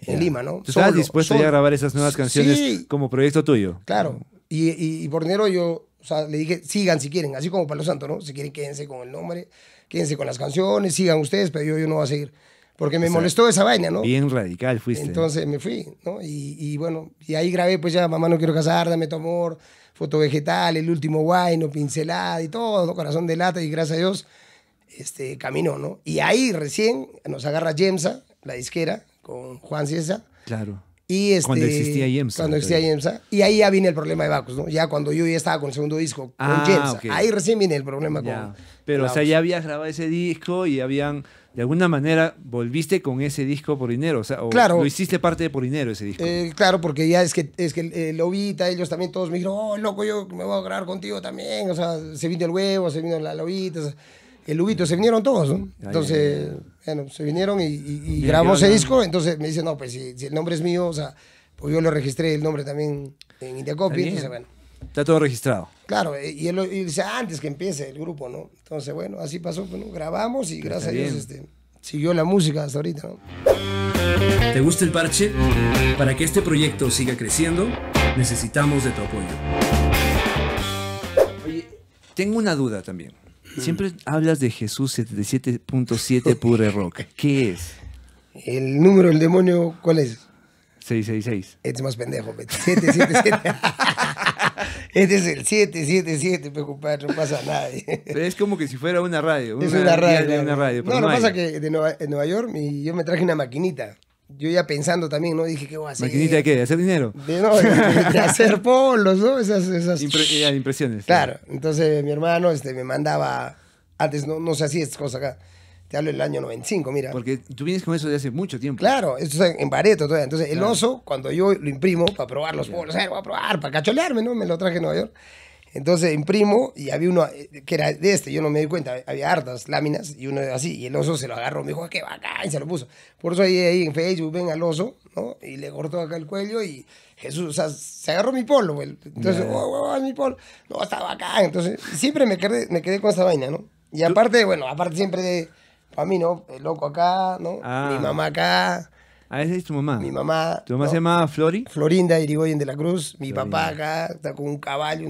en Lima, ¿no? ¿Tú estabas dispuesto ya a grabar esas nuevas canciones como proyecto tuyo? Claro, y, y, por dinero yo, o sea, le dije, sigan si quieren, así como Palo Santo, ¿no? Si quieren, quédense con el nombre, quédense con las canciones, sigan ustedes, pero yo, yo no voy a seguir porque me molestó esa vaina, ¿no? Bien radical fuiste. Entonces me fui, ¿no? Y, bueno, y ahí grabé, pues ya, mamá no quiero casar, dame tu amor, foto vegetal, el último no pincelada y todo, corazón de lata, y gracias a Dios, este, caminó, ¿no? Y ahí recién nos agarra Jemsa, la disquera, con Juan Ciesa. Claro. Y este, cuando existía Gemsa Cuando existía Gemsa Y ahí ya viene el problema de Bacos, ¿no? Ya cuando yo ya estaba con el segundo disco, con Jemsa. Ah, ahí recién viene el problema con... Pero, o sea, ya habías grabado ese disco y habían de alguna manera volviste con ese disco por dinero, o sea, o lo hiciste parte de por dinero ese disco. Eh, claro, porque ya es que, es que Lobita, ellos también todos me dijeron, oh, loco, yo me voy a grabar contigo también, o sea, se vino el huevo, se vino la Lobita, el Lubito, se vinieron todos, ¿no? Entonces, bueno, se vinieron y, y, grabamos ese disco, entonces me dice, no, pues si, el nombre es mío, o sea, pues yo lo registré el nombre también en Indiacopy, entonces bueno. Está todo registrado. Claro, eh, y él, y dice ah, antes que empiece el grupo, ¿no? Entonces, bueno, así pasó, bueno, pues, grabamos y gracias a Dios este, siguió la música hasta ahorita, ¿no? ¿Te gusta el parche? Para que este proyecto siga creciendo, necesitamos de tu apoyo. Oye, tengo una duda también. Mm. Siempre hablas de Jesús 77.7 Pure Rock. ¿Qué es? El número del demonio, ¿cuál es? 666. Este es más pendejo, 777. *laughs* Este es el 777, pues, no pasa a nadie. es como que si fuera una radio. Una es una radio. Una, radio no, lo que pasa es que en Nueva York y yo me traje una maquinita. Yo ya pensando también, ¿no? Dije, ¿qué voy a hacer? ¿Maquinita de qué? ¿De hacer dinero? De, no, de, hacer *laughs* polos, ¿no? Esas, esas... Eh, impresiones. Claro. Entonces mi hermano este, me mandaba... Antes no, no se hacía estas cosas acá el año 95, mira. Porque tú vienes con eso de hace mucho tiempo. Claro, esto es en bareto todavía. Entonces, el oso, cuando yo lo imprimo para probar los polos, a eh, voy a probar, para cacholearme, ¿no? Me lo traje en Nueva York. Entonces imprimo y había uno eh, que era de este, yo no me di cuenta, había hartas láminas y uno así, y el oso se lo agarró, me dijo, ah, qué bacán, y se lo puso. Por eso ahí, en Facebook ven al oso, ¿no? Y le cortó acá el cuello y Jesús, o sea, se agarró mi polo, güey. Pues. Entonces, oh, oh, oh, mi polo, no, está bacán. Entonces, siempre me quedé, me quedé con esa vaina, ¿no? Y aparte, bueno, aparte siempre... De, para mí no, el loco acá, ¿no? Mi ah. mamá acá. ¿A ah, esa es tu mamá. Mi mamá. ¿Tu mamá se llama Flori? Florinda Irigoyen de la Cruz. Mi papá acá está con un caballo,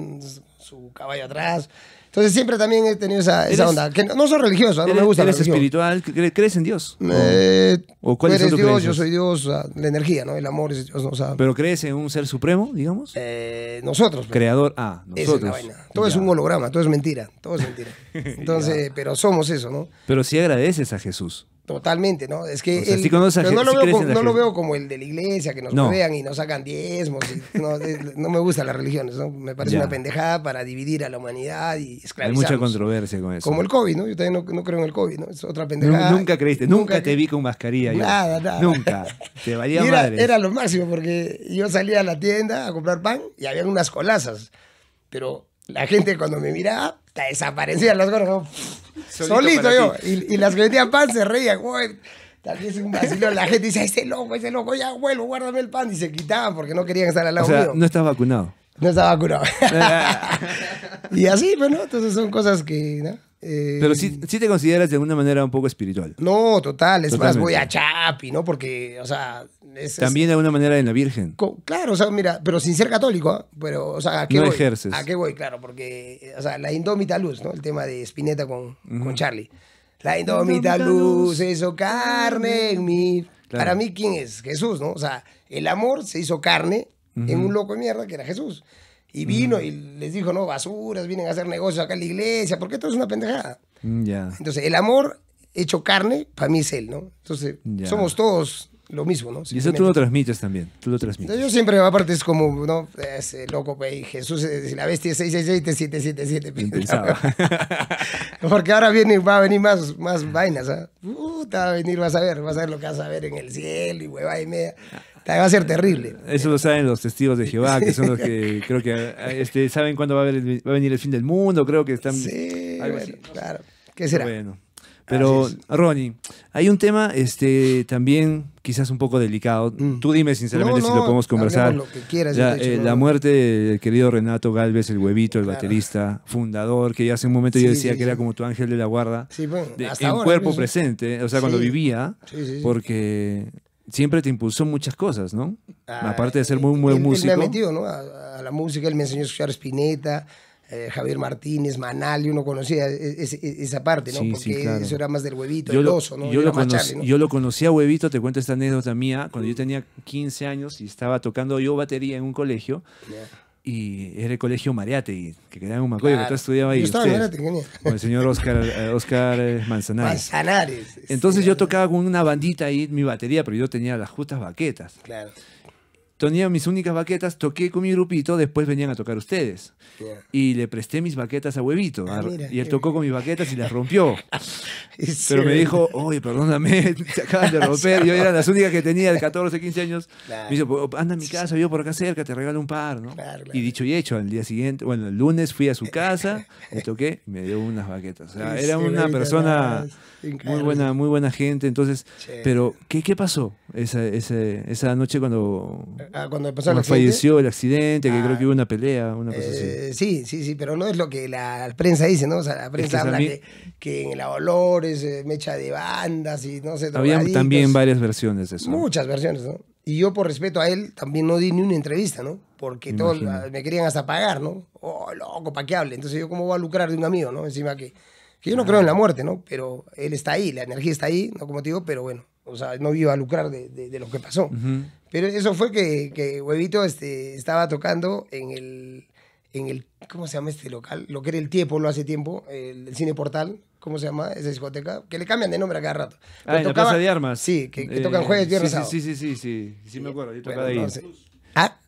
su caballo atrás. Entonces siempre también he tenido esa, esa onda. Que no, soy religioso, no me gusta ¿Eres espiritual? ¿Crees en Dios? Eh, ¿O cuál es Dios, creencias? yo soy Dios, la energía, ¿no? El amor es Dios, o sea, ¿Pero crees en un ser supremo, digamos? Eh, nosotros. Pues. Creador, ah, nosotros. es vaina. Todo es un holograma, todo es mentira, todo es mentira. *laughs* Entonces, pero somos eso, ¿no? Pero si agradeces a Jesús. Totalmente, ¿no? Es que. no, lo, veo como, el de la iglesia, que nos vean y nos sacan diezmos. Eh, no, me gustan las religiones, ¿no? Me parece una pendejada para dividir a la humanidad y esclavizar Hay mucha controversia con eso. Como el COVID, ¿no? Yo también no, creo en el COVID, ¿no? Es otra pendejada. Nunca creíste, nunca, te vi con mascarilla. Nada, nada. Nunca. Te *laughs* valía era, Era lo máximo, porque yo salía a la tienda a comprar pan y había unas colazas. Pero la gente cuando me miraba desaparecían los gorros. Solito, yo. Y, las que metían pan se reían. Güey. Tal vez un vacilón, la gente dice, ese loco, ese loco, ya abuelo, guárdame el pan. Y se quitaban porque no querían estar al lado mío. No estás vacunado. No estaba vacunado. *laughs* *laughs* y así, bueno, pues, entonces son cosas que, eh, pero sí, te consideras de alguna manera un poco espiritual. No, total. Es más, voy a Chapi, ¿no? Porque, o sea. Es, También de alguna manera en la Virgen. claro, o sea, mira, pero sin ser católico, ¿ah? Pero, o sea, ¿a qué voy? ¿A qué voy? Claro, porque, o sea, la indómita luz, ¿no? El tema de Spinetta con, con Charlie. La indómita, luz, Eso hizo carne en mí. Para mí, ¿quién es? Jesús, ¿no? O sea, el amor se hizo carne en un loco de mierda que era Jesús. Y vino y les dijo, no, basuras, vienen a hacer negocios acá en la iglesia, porque todo es una pendejada. Mm, ya Entonces, el amor hecho carne, para mí es él, ¿no? Entonces, somos todos lo mismo, ¿no? Y eso tú lo transmites también, tú lo transmites. Yo siempre, aparte, es como, ¿no? Es eh, loco, güey, Jesús, eh, la bestia es 666, 777. *laughs* Porque ahora viene, va a venir más, más vainas, ¿ah? Puta, va a venir, vas a ver, vas a ver lo que vas a ver en el cielo y hueva y media va a ser terrible. Eso lo saben los testigos de Jehová, que son los que *laughs* creo que este, saben cuándo va a, venir, el fin del mundo, creo que están... Sí, claro. ¿Qué será? Bueno. Pero, Ronnie, hay un tema este, también quizás un poco delicado. Mm. Tú dime sinceramente si lo podemos conversar. Lo la, eh, muerte del querido Renato Galvez, el huevito, el baterista, fundador, que ya hace un momento yo decía que era como tu ángel de la guarda. Sí, Bueno, en cuerpo presente, o sea, cuando vivía, porque siempre te impulsó muchas cosas, ¿no? Ah, Aparte de ser muy buen músico. me ha metido, ¿no? A, la música, él me enseñó a escuchar Spinetta, eh, Javier Martínez, Manal, y uno conocía e, e, esa parte, ¿no? Porque eso era más del huevito, yo el oso, ¿no? Yo, lo conocí, conocía huevito, te cuento esta anécdota mía, cuando yo tenía 15 años y estaba tocando yo batería en un colegio y era el colegio y que quedaba en un Macoyo, que tú estudiaba ahí. con el señor Oscar, eh, Oscar eh, Manzanares. Manzanares. Entonces yo tocaba con una bandita ahí mi batería, pero yo tenía las justas baquetas. Claro tenía mis únicas baquetas, toqué con mi grupito, después venían a tocar ustedes. Y le presté mis baquetas a Huevito. Ah, y él tocó con mis baquetas y las rompió. *laughs* Pero me dijo, oye, perdóname, te acabas de romper. Yo era las únicas que tenía de 14, 15 años. Me dijo, pues, anda a mi casa, yo por acá cerca, te regalo un par, ¿no? Y dicho y hecho, al día siguiente, bueno, el lunes fui a su casa, le *laughs* toqué, me dio unas baquetas. O sea, era una persona muy buena, muy buena gente. Entonces, pero, ¿qué, pasó esa noche cuando Ah, cuando pasó el accidente. falleció el accidente, que creo que ah, hubo una pelea, una cosa eh, Sí, sí, sí, pero no es lo que la prensa dice, ¿no? O sea, la prensa habla que, en la Me eh, mecha de bandas y no sé. Había también varias versiones de eso. Muchas versiones, ¿no? Y yo por respeto a él también no di ni una entrevista, ¿no? Porque todos me querían hasta pagar, ¿no? Oh, loco, ¿para qué hable? Entonces yo cómo voy a lucrar de un amigo, ¿no? Encima que, que yo no creo en la muerte, ¿no? Pero él está ahí, la energía está ahí, ¿no? Como te digo, pero bueno, o sea, no iba a lucrar de, lo que pasó. Pero eso fue que, que Huevito este, estaba tocando en el, en el, ¿cómo se llama este local? Lo que era el Tiepolo hace tiempo, el, Cine Portal, ¿cómo se llama esa discoteca? Que le cambian de nombre a cada rato. ah, en la Plaza de Armas. Sí, que, eh, tocan jueves, tierra sí, Sí, sí, sí, sí, sí, sí me acuerdo, yo tocaba ahí. No ¿Ah?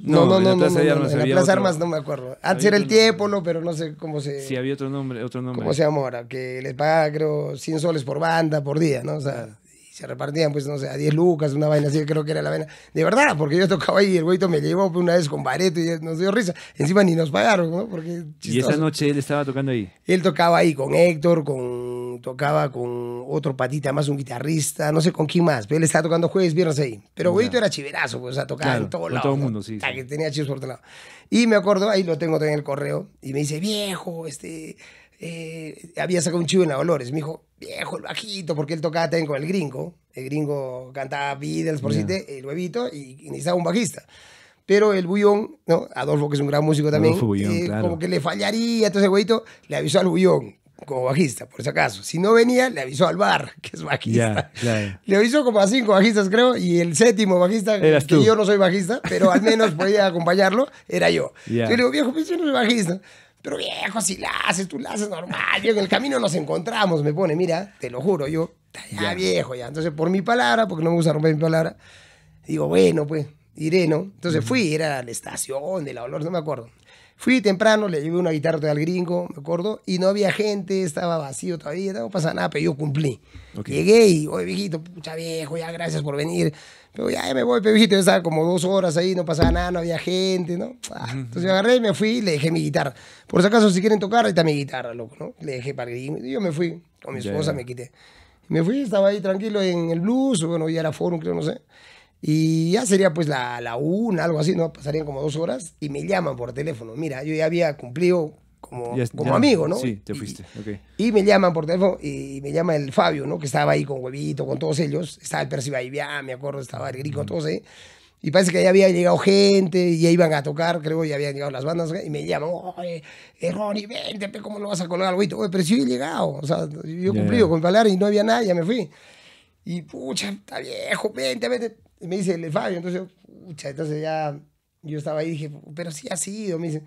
No, no, no, no, de Armas, en la Plaza Armas no me acuerdo. Antes era el Tiepolo, pero no sé cómo se... Sí, había otro nombre, otro nombre. ¿Cómo se llama ahora? Que les pagaba, creo, 100 soles por banda, por día, ¿no? O sea... Ah se repartían, pues, no sé, a 10 lucas, una vaina así, creo que era la vaina. De verdad, porque yo tocaba ahí y el güeyito me llevó pues, una vez con bareto y nos dio risa. Encima ni nos pagaron, ¿no? Porque chistoso. ¿Y esa noche él estaba tocando ahí? Él tocaba ahí con Héctor, con tocaba con otro patita más, un guitarrista, no sé con quién más, pero él estaba tocando jueves, viernes ahí. Pero güeyito era chiverazo, pues, o sea, tocaba en todo, lado, todo el mundo, sí, Que tenía chivos por todo lado. Y me acuerdo, ahí lo tengo también en el correo, y me dice, viejo, este eh, había sacado un chivo en la Dolores. Me dijo, viejo, el bajito, porque él tocaba también con el gringo. El gringo cantaba Beatles, por yeah. el huevito, y, necesitaba un bajista pero el Bullón, ¿no? Adolfo, que es un gran músico también, eh, como que le fallaría, entonces el güeyito le avisó al Bullón como bajista, por si acaso. Si no venía, le avisó al bar, *laughs* que es bajista. Le avisó como a cinco bajistas, creo, y el séptimo bajista, que yo no soy bajista, pero al menos podía acompañarlo era yo. Yo le digo, viejo, pues yo no soy bajista. Pero viejo, si la haces, tú la haces normal. Viejo, en el camino nos encontramos, me pone, mira, te lo juro, yo, ya, viejo, ya. Entonces, por mi palabra, porque no me gusta romper mi palabra, digo, bueno, pues, iré, ¿no? Entonces fui, era la estación de la olor, no me acuerdo. Fui temprano, le llevé una guitarra al gringo, me acuerdo, y no había gente, estaba vacío todavía, no pasa nada, pero yo cumplí. Llegué y, oye, viejito, pucha viejo, ya gracias por venir. Pero ya, me voy, pebito, estaba como dos horas ahí, no pasaba nada, no había gente, ¿no? Ah, entonces yo agarré y me fui y le dejé mi guitarra. Por si acaso, si quieren tocar, ahí está mi guitarra, loco, ¿no? Le dejé para y Yo me fui, con mi esposa me quité. Me fui, estaba ahí tranquilo en el blues, o bueno, ya era forum, creo, no sé. Y ya sería pues la, la una, algo así, ¿no? Pasarían como dos horas y me llaman por teléfono. Mira, yo ya había cumplido como, amigo, ¿no? Sí, te fuiste. Y, okay. y, me llaman por teléfono y me llama el Fabio, ¿no? Que estaba ahí con Huevito, con todos ellos. Estaba el Percy ya, me acuerdo, estaba el Grico, todos eh. Y parece que ya había llegado gente y ya iban a tocar, creo, ya habían llegado las bandas. Y me llaman, oye, eh, Ronnie, vente, ¿cómo lo vas a colgar, huevito? Oye, pero yo he llegado, o sea, yo he cumplido con palabra y no había nadie, ya me fui. Y pucha, está viejo, vente, vente. Y me dice el Fabio, entonces, pucha, entonces ya yo estaba ahí y dije, pero sí ha sido. Me dice,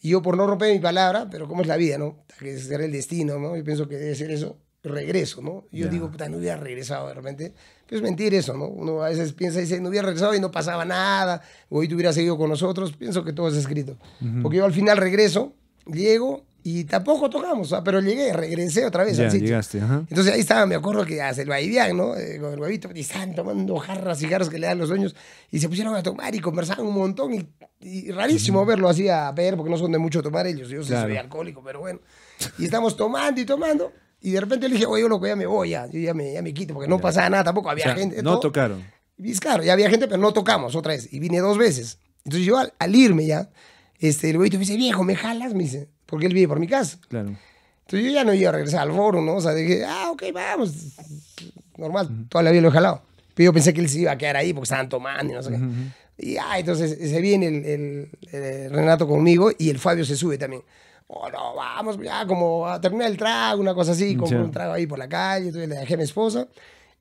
y yo por no romper mi palabra, pero cómo es la vida, ¿no? Que ser el destino, ¿no? Yo pienso que debe ser eso, regreso, ¿no? Yo digo, puta, no hubiera regresado de repente. Pues mentir eso, ¿no? Uno a veces piensa y dice, no hubiera regresado y no pasaba nada, hoy te hubieras seguido con nosotros, pienso que todo es escrito. Porque yo al final regreso, llego y tampoco tocamos, ah, pero llegué, regresé otra vez al sitio. Llegaste, ajá. Entonces ahí estaba, me acuerdo que hace el Baidián, ¿no? Eh, con el huevito, y estaban tomando jarras, cigarros que le dan los sueños, y se pusieron a tomar y conversaban un montón, y, rarísimo verlo así a ver, porque no son de mucho tomar ellos, yo soy alcohólico, pero bueno. Y estamos tomando y tomando, y de repente le dije, oye, yo loco, ya me voy, ya, yo ya me, ya me quito, porque no pasaba nada, tampoco había gente. No tocaron. Y es claro, ya había gente, pero no tocamos otra vez, y vine dos veces. Entonces yo al, irme ya, este, el huevito me dice, viejo, ¿me jalas? Me dice, porque él vive por mi casa. Claro. Entonces yo ya no iba a regresar al foro, ¿no? O sea, dije, ah, ok, vamos. Normal, toda la vida lo he jalado. Pero yo pensé que él se iba a quedar ahí porque estaban tomando y no sé qué. Y ah, entonces se viene el, eh, Renato conmigo y el Fabio se sube también. Oh, no, vamos, ya, como a terminar el trago, una cosa así, como un trago ahí por la calle, entonces le dejé a mi esposa.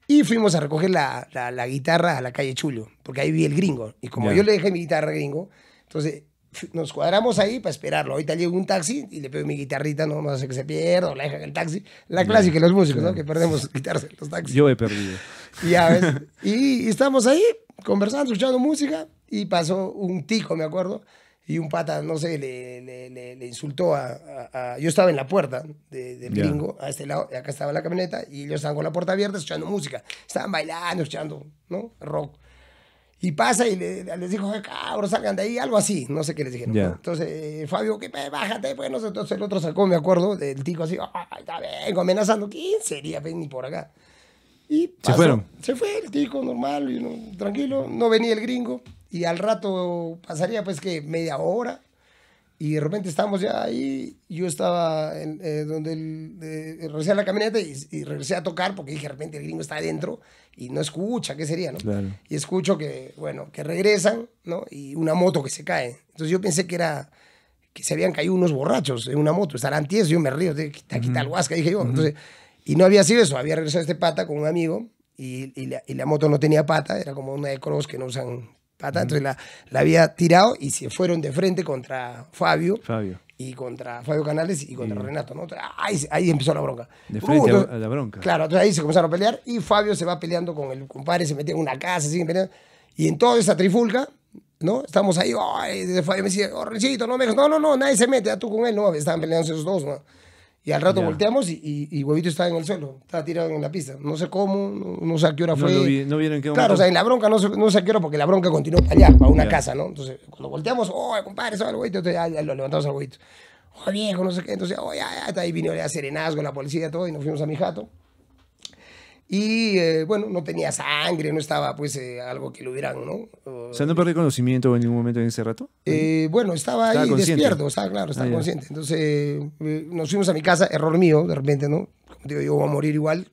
Y fuimos a recoger la, la, guitarra a la calle Chulo, porque ahí vi el gringo. Y como yo le dejé mi guitarra gringo, entonces nos cuadramos ahí para esperarlo. Ahorita llega un taxi y le pego mi guitarrita, no, no sé que se pierda, la dejan en el taxi. La clásica de los músicos, ¿no? Que perdemos *laughs* guitarras en los taxis. Yo he perdido. Y, ya ves, *laughs* y, estamos ahí conversando, escuchando música, y pasó un tico, me acuerdo, y un pata, no sé, le, le, insultó a, Yo estaba en la puerta de, del a este lado, y acá estaba la camioneta, y ellos estaban con la puerta abierta escuchando música. Estaban bailando, escuchando, ¿no? Rock. Y pasa y les dijo, cabrón, salgan de ahí, algo así, no sé qué les dijeron. Entonces, eh, Fabio, que bájate, pues, no sé, entonces el otro sacó, me acuerdo, del tico así, venga, vengo amenazando, ¿quién sería? Ven pues, por acá. Y se fueron. Se fue el tico normal, tranquilo, no venía el gringo. Y al rato pasaría pues que media hora, y de repente estábamos ya ahí, yo estaba en, eh, donde el, eh, regresé a la camioneta y, regresé a tocar porque dije, de repente el gringo está adentro y no escucha, ¿qué sería, Y escucho que, bueno, que regresan, ¿no? Y una moto que se cae. Entonces yo pensé que era, que se habían caído unos borrachos en una moto, estarán tiesos, yo me río, te quita el huasca, dije yo. y no había sido eso, había regresado este pata con un amigo y, la, y la moto no tenía pata, era como una de cross que no usan Patato la, la, había tirado y se fueron de frente contra Fabio. Fabio. Y contra Fabio Canales y contra Renato, ¿no? Ahí, ahí, empezó la bronca. De frente uh, a la bronca. Claro, entonces ahí se comenzaron a pelear y Fabio se va peleando con el compadre, se metió en una casa, siguen peleando. Y en toda esa trifulca, ¿no? Estamos ahí, oh, Fabio me decía, oh, no no, no, no, nadie se mete, tú con él, no, estaban peleando esos dos, ¿no? Y al rato volteamos y, y, Huevito estaba en el suelo, estaba tirado en la pista. No sé cómo, no, sé a qué hora fue. no vieron qué Claro, o sea, en la bronca no, no sé a qué hora porque la bronca continuó para allá, para una casa, ¿no? Entonces, cuando volteamos, oh, compadre, estaba el Huevito, entonces ya, lo levantamos al Huevito. Oh, viejo, no sé qué. Entonces, oh, ya, ya, ahí vino a serenazgo, la policía, y todo, y nos fuimos a mi jato. Y eh, bueno, no tenía sangre, no estaba pues eh, algo que lo hubieran, ¿no? O, sea, ¿no perdí conocimiento en ningún momento en ese rato? Eh, bueno, estaba, ahí despierto, estaba claro, estaba ah, consciente. Entonces nos fuimos a mi casa, error mío, de repente, ¿no? Como digo, yo voy a morir igual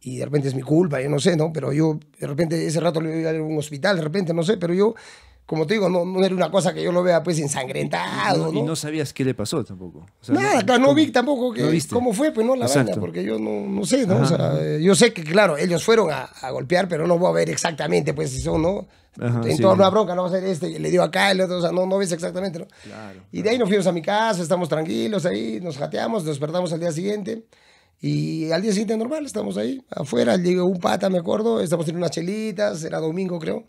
y de repente es mi culpa, yo no sé, ¿no? Pero yo de repente ese rato le voy a ir a un hospital, de repente, no sé, pero yo como te digo, no, no, era una cosa que yo lo vea pues ensangrentado. No, Y no sabías qué le pasó tampoco. O Nada, no vi tampoco cómo fue, pues no, la verdad, porque yo no, sé, ¿no? O sea, eh, yo sé que, claro, ellos fueron a, golpear, pero no voy a ver exactamente, pues, si son, ¿no? en toda una bronca, no va a ser este, le dio acá, el otro, o sea, no, ves exactamente, ¿no? y de ahí nos fuimos a mi casa, estamos tranquilos ahí, nos jateamos, nos despertamos al día siguiente. Y al día siguiente normal, estamos ahí, afuera, llegó un pata, me acuerdo, estamos en unas chelitas, era domingo creo,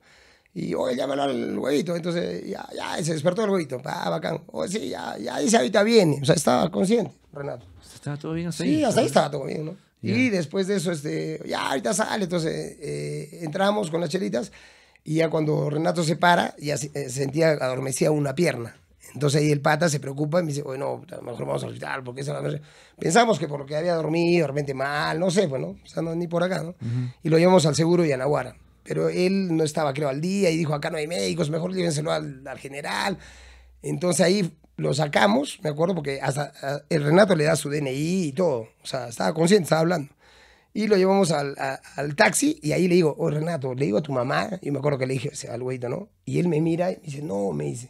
y hoy llámalo al huevito. Entonces, ya, ya, se despertó el huevito. Ah, bacán. Oye, oh, sí, ya, ya, dice ahorita viene. O sea, estaba consciente, Renato. ¿Estaba todo bien hasta ahí? Sí, hasta ahí estaba todo bien, ¿no? Y después de eso, este, ya, ahorita sale. Entonces, eh, entramos con las chelitas. Y ya cuando Renato se para, ya eh, sentía, adormecía una pierna. Entonces ahí el pata se preocupa y me dice, bueno, mejor vamos al hospital, porque esa la Pensamos que por lo que había dormido, realmente mal, no sé, bueno, pues, o sea, no, ni por acá, ¿no? Y lo llevamos al seguro y a Nahuara pero él no estaba, creo, al día y dijo, acá no hay médicos, mejor llévenselo al, al general. Entonces ahí lo sacamos, me acuerdo, porque hasta el Renato le da su DNI y todo, o sea, estaba consciente, estaba hablando. Y lo llevamos al, al taxi y ahí le digo, oh Renato, le digo a tu mamá, y me acuerdo que le dije o sea, al güeyito, ¿no? Y él me mira y dice, no, me dice,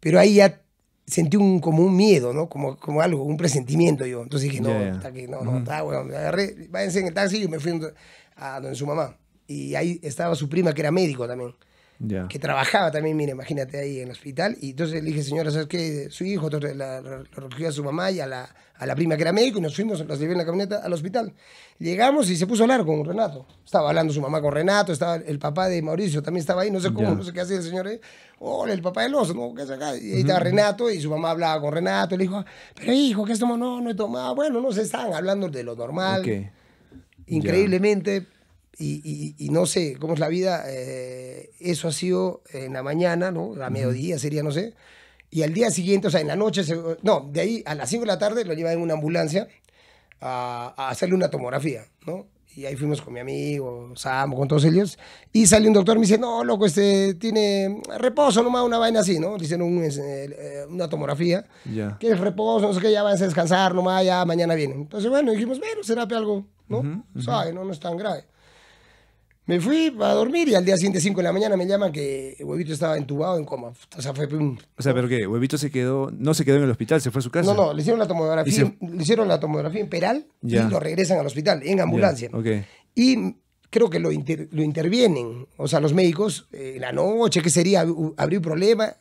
pero ahí ya sentí un, como un miedo, ¿no? Como, como algo, un presentimiento yo. Entonces dije, no, Está no, está, bueno, me agarré, váyanse en el taxi y me fui a donde su mamá y ahí estaba su prima que era médico también. Que trabajaba también, mire, imagínate ahí en el hospital. Y entonces le dije, señora, ¿sabes qué? Su hijo, entonces lo recogió a su mamá y a la, prima que era médico y nos fuimos, nos llevé en la camioneta al hospital. Llegamos y se puso a hablar con Renato. Estaba hablando su mamá con Renato, estaba el papá de Mauricio, también estaba ahí, no sé cómo, no sé qué hacía el señor. ¿eh? Hola, el papá de los ¿Qué acá? Y ahí estaba Renato y su mamá hablaba con Renato. le dijo, pero hijo, ¿qué es tomado? No, no he tomado. Bueno, no se estaban hablando de lo normal. Increíblemente y, no sé cómo es la vida, eh, eso ha sido en la mañana, ¿no? A mediodía sería, no sé. Y al día siguiente, o sea, en la noche, no, de ahí a las 5 de la tarde lo llevan en una ambulancia a, hacerle una tomografía, ¿no? Y ahí fuimos con mi amigo, Sam, con todos ellos. Y salió un doctor, me dice, no, loco, este tiene reposo nomás, una vaina así, ¿no? Dicen eh, una tomografía. ya Que es reposo, no sé qué, ya van a descansar nomás, ya mañana viene Entonces, bueno, dijimos, bueno, será algo, ¿no? ¿Sabe? No, no es tan grave. Me fui a dormir y al día siguiente, 5 de la mañana, me llaman que Huevito estaba entubado en coma. O sea, fue O sea, ¿pero qué? ¿Huevito se quedó, no se quedó en el hospital, se fue a su casa? No, no, le hicieron la tomografía, le hicieron la tomografía en Peral y lo regresan al hospital, en ambulancia. Y creo que lo, lo intervienen, o sea, los médicos, en eh, la noche, que sería, abrir un problema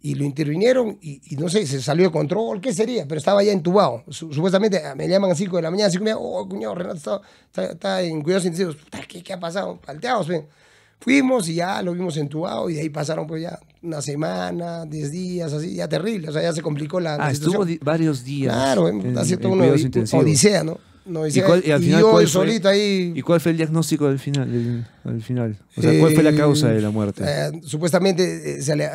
y lo intervinieron y, y, no sé, se salió de control, ¿qué sería? Pero estaba ya entubado. Supuestamente ah, me llaman a 5 de la mañana, 5 de la mañana, oh, cuñado, Renato está, está, en cuidados intensivos. ¿Qué, ¿qué, ha pasado? Palteados, ven. Pues. Fuimos y ya lo vimos entubado y de ahí pasaron pues ya una semana, 10 días, así, ya terrible. O sea, ya se complicó la, ah, situación. estuvo varios días. Claro, en, ha sido una odisea, ¿no? ¿Y, cuál, y, fue, ahí. ¿Y cuál fue el diagnóstico del final? al final? O sea, ¿cuál fue la eh, causa de la muerte? supuestamente se le,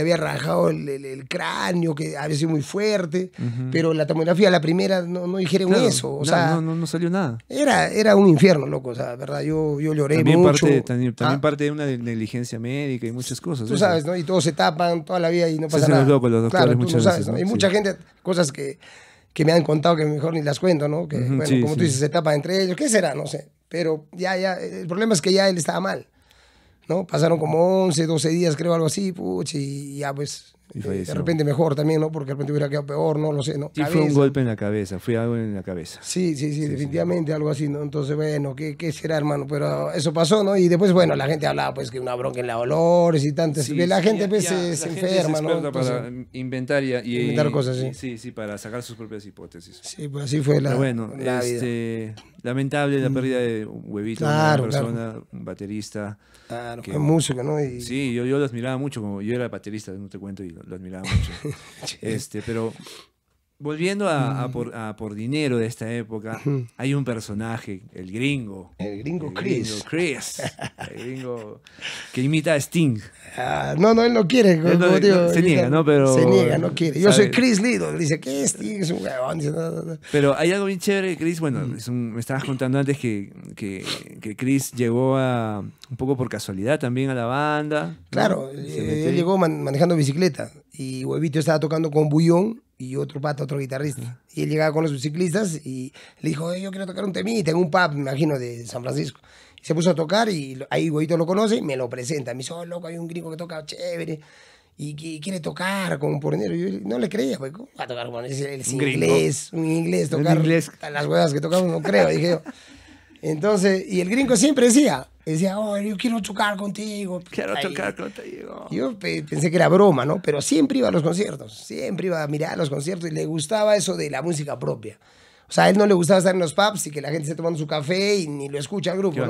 había, rajado el, cráneo, que había sido muy fuerte, pero la tomografía, la primera, no, no dijeron eso. no, no, no, salió nada. Era, era un infierno, loco, o sea, ¿verdad? Yo, yo lloré también Parte, también, ah. parte de una negligencia médica y muchas cosas. Tú sabes, ¿no? Y todos se tapan toda la vida y no pasa Los locos, los doctores, mucha gente, cosas que que me han contado que mejor ni las cuento, ¿no? Que, bueno, como tú dices, se tapa entre ellos, ¿qué será? No sé. Pero ya, ya, el problema es que ya él estaba mal, ¿no? Pasaron como 11, 12 días, creo, algo así, puch, y ya pues eh, de repente mejor también, ¿no? Porque de repente hubiera quedado peor, no lo sé, ¿no? fue un golpe en la cabeza, fue algo en la cabeza. Sí, sí, sí, definitivamente algo así, ¿no? Entonces, bueno, ¿qué, será, hermano? Pero eso pasó, ¿no? Y después, bueno, la gente hablaba, pues, que una bronca en la dolores y tantas. y pues, la gente, pues, se, enferma, ¿no? para inventar y, cosas, sí. Sí, sí, para sacar sus propias hipótesis. Sí, pues así fue la. Pero bueno, este. Lamentable la mm. pérdida de un huevito, de una persona, un baterista. Claro, que, música, ¿no? Sí, yo, lo admiraba mucho, como yo era baterista, no te cuento, y lo admiraba mucho. *laughs* este, pero Volviendo mm. a, por, dinero de esta época, hay un personaje, el gringo. El gringo el Chris. Gringo Chris. el gringo que imita a Sting. Ah, no, no, él no quiere. se niega, ¿no? Pero, se niega, no quiere. Yo soy Chris Lido. Dice, ¿qué es Sting? Es un huevón. Pero hay algo bien chévere, Chris. Bueno, mm. me estabas contando antes que, que, Chris llegó a, un poco por casualidad también a la banda. Claro, eh, él, llegó manejando bicicleta y Huevito estaba tocando con Bullón y otro pato, otro guitarrista. Y él llegaba con los ciclistas y le dijo, yo quiero tocar un temita tengo un pub, me imagino, de San Francisco. se puso a tocar y ahí todo lo conoce y me lo presenta. Me dice, oh, loco, hay un gringo que toca chévere y, quiere tocar como un pornero. Yo no le creía, güey, va a tocar con un inglés? Un inglés, tocar inglés. las huevas que tocamos, no creo, dije yo. Entonces, y el gringo siempre decía, decía, oh, yo quiero chocar contigo. Quiero tocar contigo. Yo pensé que era broma, ¿no? Pero siempre iba a los conciertos, siempre iba a mirar los conciertos y le gustaba eso de la música propia. O sea, a él no le gustaba estar en los pubs y que la gente se tomando su café y ni lo escucha el grupo.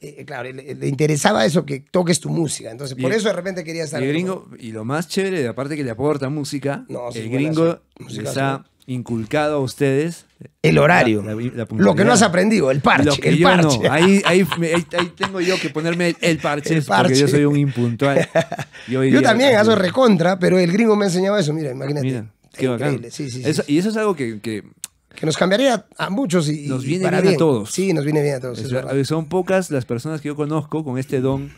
Eh, eh, claro, le, interesaba eso, que toques tu música. Entonces, por eso de repente quería estar. Y, el gringo, y lo más chévere, aparte que le aporta música, el gringo está inculcado a ustedes. El horario. lo que no has aprendido, el parche. que Ahí, tengo yo que ponerme el parche, porque yo soy un impuntual. *laughs* Yo, también ah, hago recontra, pero el gringo me enseñaba eso, mira, imagínate. Y eso es algo que, nos cambiaría a muchos y nos viene bien, a todos. Sí, nos viene son pocas las personas que yo conozco con este don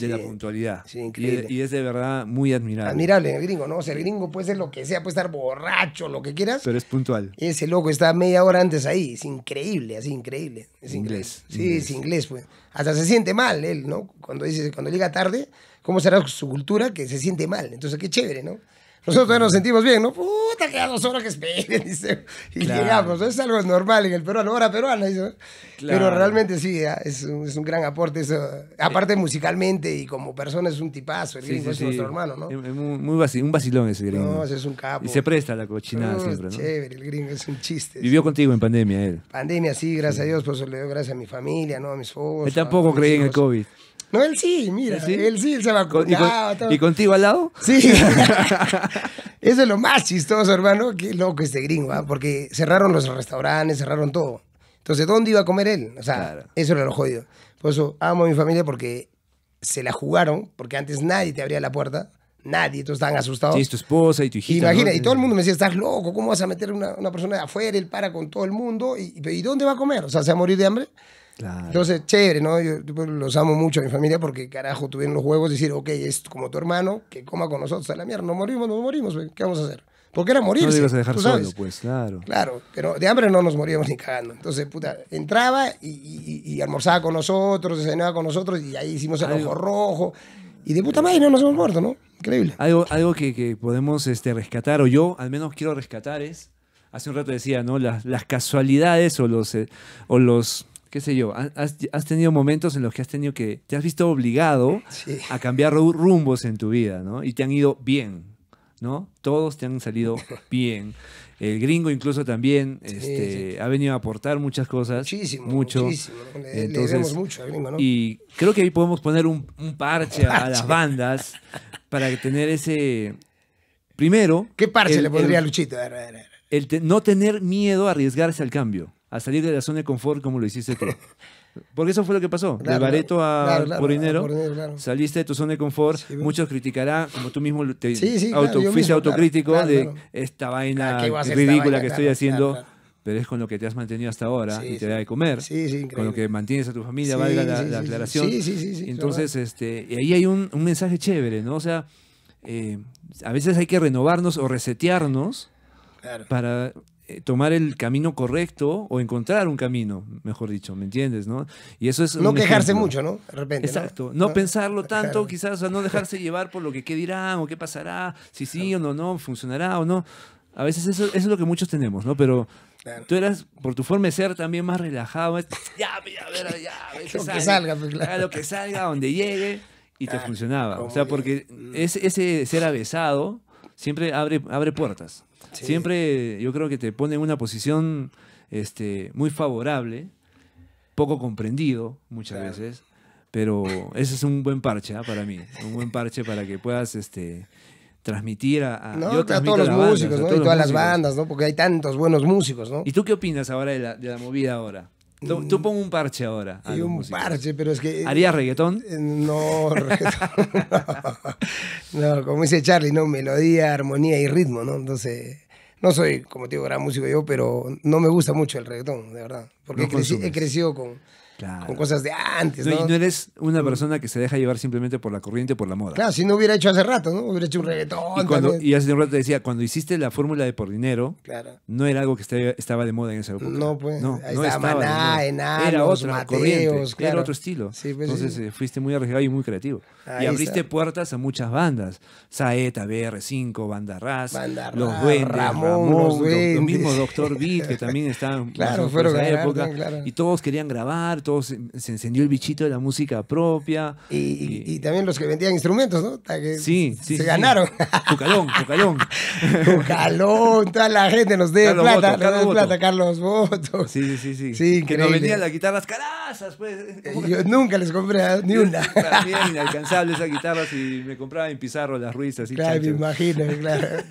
de la puntualidad. Y, es de verdad muy admirable. Admirable el gringo, ¿no? O sea, el gringo puede ser lo que sea, puede estar borracho, lo que quieras. Pero es puntual. Ese loco está media hora antes ahí. Es increíble, así increíble. Es inglés. Sí, es inglés, pues. Hasta se siente mal él, ¿no? Cuando dice, cuando llega tarde, ¿cómo será su cultura? Que se siente mal. Entonces, qué chévere, ¿no? Nosotros todavía nos sentimos bien, ¿no? Puta, queda dos horas que esperen, *laughs* dice. Y llegamos. Es algo normal en el peruano, hora peruana. Dice. Pero realmente sí, ah, es un, es un, gran aporte eso. Aparte musicalmente y como persona es un tipazo. El gringo es nuestro hermano, ¿no? Es un vacilón ese gringo. No, es un capo. Y se presta a la cochinada siempre, ¿no? Chévere, el gringo es un chiste. Vivió contigo en pandemia él. Pandemia, sí, gracias a Dios. Por eso le doy gracias a mi familia, ¿no? A mis fogos. Él tampoco creía en el COVID. No, él sí, mira, él sí, se va ¿Y, con, ¿Y contigo al lado? Sí. *laughs* *laughs* Eso es lo más chistoso, hermano. Qué loco este gringo, ¿eh? porque cerraron los restaurantes, cerraron todo. Entonces, ¿dónde iba a comer él? O sea, eso era lo jodido. Por eso amo a mi familia porque se la jugaron, porque antes nadie te abría la puerta. Nadie, todos estaban asustados. Y tu esposa y tu hijita. Imagina, y todo el mundo me decía, estás loco, ¿cómo vas a meter una, una persona de afuera? Él para con todo el mundo. Y, y, dónde va a comer? O sea, ¿se va a morir de hambre? Entonces, chévere, ¿no? Yo, los amo mucho a mi familia porque, carajo, tuvieron los juegos de decir, ok, es como tu hermano, que coma con nosotros a la mierda. no morimos, no morimos, ¿qué vamos a hacer? Porque era morir. No ibas a dejar solo, pues, claro. Claro, pero de hambre no nos moríamos ni cagando. Entonces, puta, entraba y, almorzaba con nosotros, cenaba con nosotros y ahí hicimos el ojo rojo. Y de puta madre no nos hemos muerto, ¿no? Increíble. Algo, que, podemos este, rescatar, o yo al menos quiero rescatar es, hace un rato decía, ¿no? Las, las casualidades o los, eh, o los qué sé yo, has, tenido momentos en los que has tenido que, te has visto obligado a cambiar rumbos en tu vida, ¿no? Y te han ido bien, ¿no? Todos te han salido *laughs* bien. El gringo incluso también este, ha venido a aportar muchas cosas. Muchísimo, Entonces, Y creo que ahí podemos poner un, parche, a las bandas para tener ese... Primero... ¿Qué parche le pondría Luchito? El no tener miedo a arriesgarse al cambio a salir de la zona de confort como lo hiciste tú. *laughs* Porque eso fue lo que pasó. de Bareto a claro, saliste de tu zona de confort. Muchos criticarán, como tú mismo te fuiste autocrítico de esta vaina ridícula que estoy haciendo. Pero es con lo que te has mantenido hasta ahora y te da de comer. con lo que mantienes a tu familia, valga la, aclaración. Entonces, este, y ahí hay un, mensaje chévere, ¿no? O sea, eh, a veces hay que renovarnos o resetearnos para eh, tomar el camino correcto o encontrar un camino, mejor dicho, ¿me entiendes? ¿no? Y eso es... No quejarse mucho, ¿no? De repente. Exacto, no, ah, pensarlo *laughs* tanto, quizás, o sea, no dejarse llevar por lo que qué dirán o qué pasará, si sí o no, no, funcionará o no. A veces eso, es lo que muchos tenemos, ¿no? Pero tú eras, por tu forma de ser, también más relajado, ya, ya, pues, ya, ya que lo que salga, a lo que salga, donde llegue, y te funcionaba. O sea, porque mm. ese, ese ser avesado siempre abre, abre puertas. Siempre yo creo que te pone en una posición este, muy favorable, poco comprendido muchas veces, pero ese es un buen parche ¿ah? para mí, un buen parche para que puedas este, transmitir a, yo a todos los músicos y todas las bandas, ¿no? porque hay tantos buenos músicos. ¿Y tú qué opinas ahora de la movida ahora? Tú, pongo un parche ahora. Y un parche, pero es que. Eh, ¿Harías reggaetón? Eh, no, reggaetón. *laughs* no. como dice Charlie, ¿no? Melodía, armonía y ritmo, ¿no? Entonces. No soy, como te digo, gran músico yo, pero no me gusta mucho el reggaetón, de verdad. Porque he, crecido con, con cosas de antes, ¿no? Y no eres una persona que se deja llevar simplemente por la corriente, por la moda. Claro, si no hubiera hecho hace rato, Hubiera hecho un reggaetón. Y, hace un rato te decía, cuando hiciste la fórmula de por dinero, no era algo que estaba de moda en esa época. No, pues. ahí estaba Era otro estilo. Pues, Entonces eh, fuiste muy arriesgado y muy creativo y abriste puertas a muchas bandas. Saeta, BR5, Banda Raz, Los Duendes, Ramón, los, Duendes. mismo Doctor Beat, que también estaban en *laughs* esa época. Y todos querían grabar, todos se, encendió el bichito de la música propia. Y, también los que vendían instrumentos, ¿no? sí, Se ganaron. Cucalón, *laughs* Cucalón. Cucalón, toda la gente nos debe plata, Boto, Carlos plata, Carlos Boto. Sí, sí, sí. sí que nos vendían las guitarras carazas, pues. Eh, yo nunca les compré ni una. También y me compraba en Pizarro las y Claro, me imagino,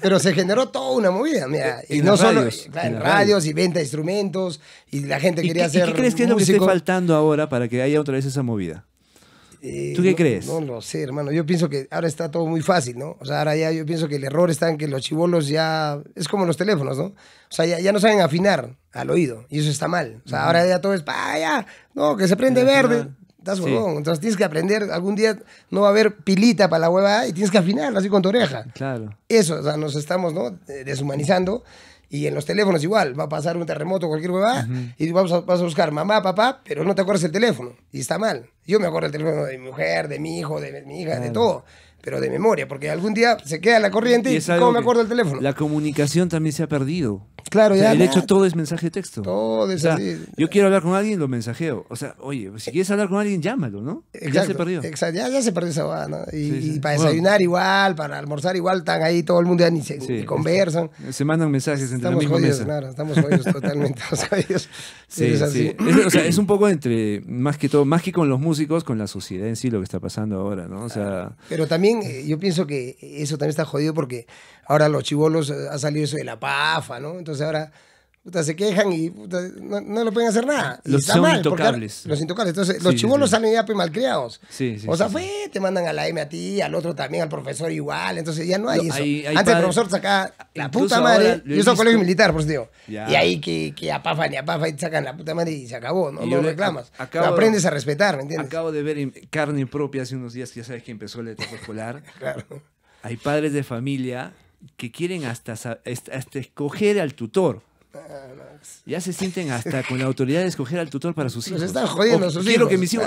Pero se generó toda una movida, mira. Eh, y no solo en, radios, y venta de instrumentos y la gente quería hacer. ¿Qué crees que es lo que esté faltando ahora para que haya otra vez esa movida? Eh, ¿Tú qué crees? No lo sé, hermano. Yo pienso que ahora está todo muy fácil, ¿no? O sea, ahora ya yo pienso que el error está en que los chivolos ya. Es como los teléfonos, ¿no? O sea, ya, no saben afinar al oído y eso está mal. O sea, ahora ya todo es. para ya! No, que se prende verde. Estás Entonces tienes que aprender. Algún día no va a haber pilita para la hueva y tienes que afinar así con tu oreja. Claro. Eso, o sea, nos estamos ¿no? deshumanizando. Y en los teléfonos igual, va a pasar un terremoto, cualquier hueva, y vamos vas a buscar mamá, papá, pero no te acuerdas el teléfono. Y está mal. Yo me acuerdo el teléfono de mi mujer, de mi hijo, de mi hija, de todo, pero de memoria, porque algún día se queda la corriente y, y ¿cómo me acuerdo el teléfono? La comunicación también se ha perdido. Claro, ya. De hecho, todo es mensaje de texto. Todo es Yo quiero hablar con alguien, lo mensajeo. O sea, oye, si quieres hablar con alguien, llámalo, ¿no? ya se perdió. Exacto, ya, ya se perdió esa ¿no? Y, para desayunar igual, para almorzar igual, están ahí todo el mundo ya ni se conversan. Se mandan mensajes entre estamos la jodidos, estamos jodidos *laughs* totalmente. sea, Sí, es, sí. o sea, es un poco entre, más que todo, más que con los músicos músicos con la sociedad en sí, lo que está pasando ahora, ¿no? O sea... Pero también eh, yo pienso que eso también está jodido porque ahora los chivolos eh, ha salido eso de la PAFA, ¿no? Entonces ahora se quejan y no, no, le pueden hacer nada. Los son intocables. Los intocables. Entonces, los chivos salen ya pues, malcriados. o sea, fue, te mandan a la M a ti, al otro también, al profesor igual. Entonces, ya no hay eso. Antes el profesor sacaba la puta madre. Yo soy colegio militar, por pues, digo. Y ahí que, que apafan y apafan y sacan la puta madre y se acabó. No, no reclamas. Acabo, aprendes a respetar, ¿me entiendes? Acabo de ver carne propia hace unos días que ya sabes que empezó la etapa escolar. *laughs* claro. Hay padres de familia que quieren hasta, hasta escoger al tutor. Man, Ya se sienten hasta con la autoridad de escoger al tutor para sus hijos. Los están jodiendo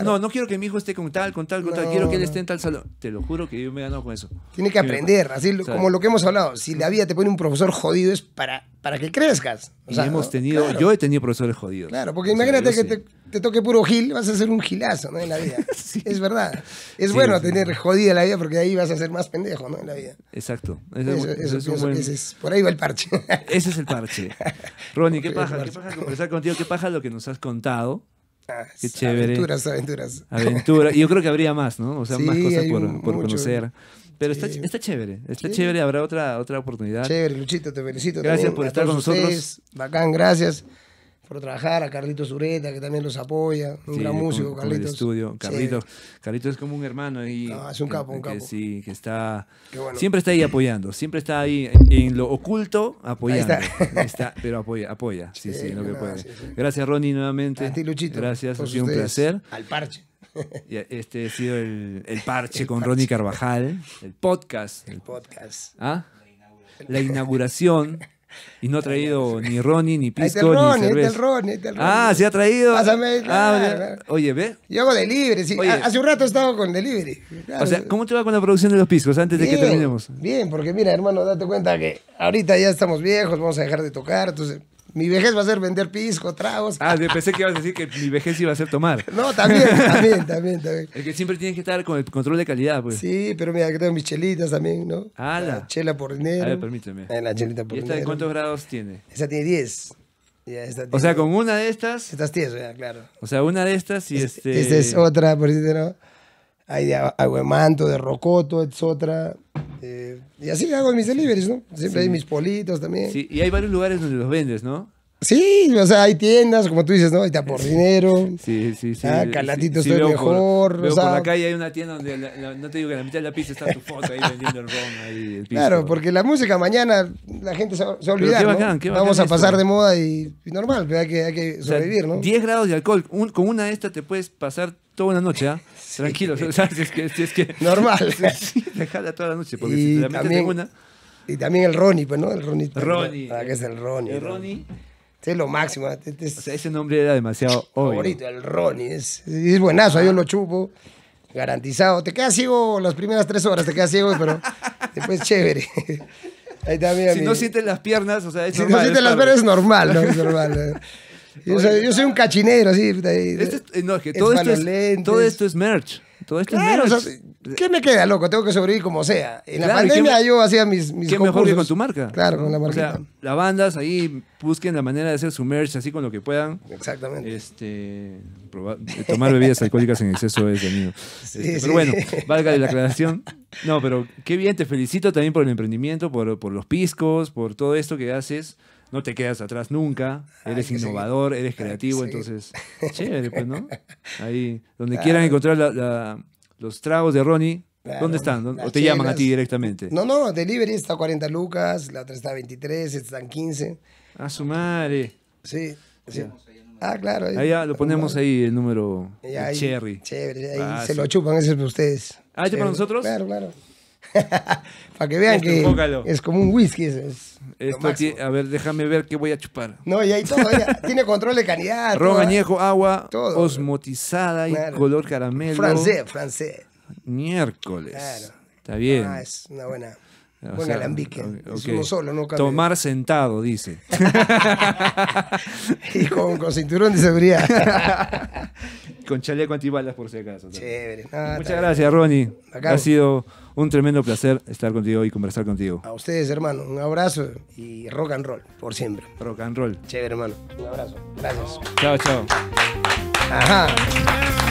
No, no quiero que mi hijo esté con tal, con tal, con tal. Quiero que él esté en tal salón. Te lo juro que yo me he ganado con eso. Tiene que aprender, así como lo que hemos hablado. Si la vida te pone un profesor jodido es para, para que crezcas. hemos tenido, yo he tenido profesores jodidos. Claro, porque imagínate que te, toque puro gil, vas a ser un gilazo en la vida. *laughs* sí. Es verdad. Es bueno tener jodida la vida porque ahí vas a ser más pendejo ¿no? en la vida. Exacto. por ahí va el parche. ese es el parche. Ronnie, ¿qué pasa? qué paja conversar contigo, qué paja lo que nos has contado. Ah, qué chévere. Aventuras, aventuras. Aventura. yo creo que habría más, ¿no? O sea, más cosas por, conocer. Pero está, chévere, está chévere, habrá otra, otra oportunidad. Chévere, Luchito, te felicito. Gracias por estar con nosotros. Bacán, gracias por trabajar, a Carlito Ureta, que también los apoya, un gran músico, Carlito Carlitos. estudio, Carlitos. es como un hermano y es un capo, un capo. sí, que está siempre está ahí apoyando, siempre está ahí en lo oculto apoyando. *laughs* pero apoya, apoya, sí, sí, lo que puede. Gracias Ronnie nuevamente. A Luchito. Gracias, ha sido un placer. Al parche. *laughs* Este ha sido el, parche con Ronnie Carvajal, el podcast. El podcast. ¿Ah? La inauguración y no ha traído ni Ronnie, ni Pisco, ni cerveza. Ah, se ha traído. Pásame. Ah, oye, ve. Yo hago delivery, sí. Hace un rato estaba con delivery. O sea, ¿cómo te va con la producción de los piscos antes de que terminemos? Bien, porque mira, hermano, date cuenta que ahorita ya estamos viejos, vamos a dejar de tocar, entonces mi vejez va a ser vender pisco, tragos. Ah, pensé que ibas a decir que mi vejez iba a ser tomar. *laughs* No, también, también, también, también. Es que siempre tienes que estar con el control de calidad, pues. Sí, pero mira, que tengo mis chelitas también, ¿no? Ah, la. chela por dinero. A ver, permíteme. Eh, la chelita por ¿Y esta de cuántos grados tiene? Esa tiene 10. esta O sea, con una de estas. Estas 10, ya, claro. O sea, una de estas y este. Esta es otra, por decirte, ¿no? hay de aguemanto, de rocoto, etc. Eh, y así hago mis deliveries, ¿no? Siempre hay mis politos también. Sí, y hay varios lugares donde los vendes, ¿no? Sí, o sea, hay tiendas, como tú dices, ¿no? Hay dinero. Sí, sí, sí. Ah, calatito estoy mejor. Por, o sea, por la calle hay una tienda donde, no te digo que en la mitad de la pizza está tu foto ahí vendiendo el ron. Ahí, el piso. Claro, porque la música mañana la gente se va, qué bacán, Vamos a pasar de moda y, normal, pero hay que, hay que sobrevivir, ¿no? 10 grados de alcohol, con una de estas te puedes pasar toda una noche, ¿ah? Tranquilo, *laughs* Si es que, es que *laughs* Normal. dejala *laughs* toda la noche, porque si te la también, una... Y también el Ronnie, pues, ¿no? El Ronnie. Ronnie. Ah, que es el Ronnie. El Ronnie. lo máximo. Este ese nombre era demasiado obvio. Favorito, el Ronnie. Es, buenazo, buenazo, yo lo ah. chupo. Garantizado. Te quedas ciego las primeras tres horas, te quedas ciego, pero después chévere. Ahí si no sientes las piernas, o sea, es si normal. Si no sientes las piernas es normal, Es normal. *laughs* Yo soy, un cachinero, así. Este, eh, no, todo, esto es, todo esto es merch. Todo esto es merch. ¿Qué me queda, loco? Tengo que sobrevivir como sea. En la pandemia yo hacía mis, mis ¿Qué mejor que con tu marca? Claro, con la marca. O sea, bandas ahí busquen la manera de hacer su merch así con lo que puedan. Exactamente. Este, tomar bebidas alcohólicas en exceso es de mí este, Pero bueno, valga la aclaración. No, pero qué bien, te felicito también por el emprendimiento, por, por los piscos, por todo esto que haces no te quedas atrás nunca, eres innovador, eres creativo, entonces, *laughs* chévere, pues, ¿no? Ahí, donde quieran encontrar los tragos de Ronnie, ¿Dónde están? ¿O te llaman a ti directamente? No, no, delivery está a 40 lucas, la otra está a 23, esta 15. A su madre. Sí. Ah, claro. Ahí, Allá lo ponemos ahí el número Cherry. Chévere, ahí se lo chupan, ese es para ustedes. Ah, ¿este para nosotros? Claro, claro. *laughs* Para que vean este, que es como un whisky. a ver, déjame ver qué voy a chupar. No, y ahí todo. tiene control de calidad. *laughs* Ron ¿eh? añejo, agua osmotizada y color caramelo. Francés, francés. Miércoles. Está bien. Ah, es una buena. Tomar sentado, dice. *laughs* y con, cinturón de seguridad. con chaleco antibalas, por si acaso. Muchas gracias, Ronnie. Ha sido un tremendo placer estar contigo y conversar contigo. A ustedes, hermano, un abrazo y rock and roll, por siempre. Rock and roll. Chévere, hermano. Un abrazo. Gracias. Chao, chao. Ajá.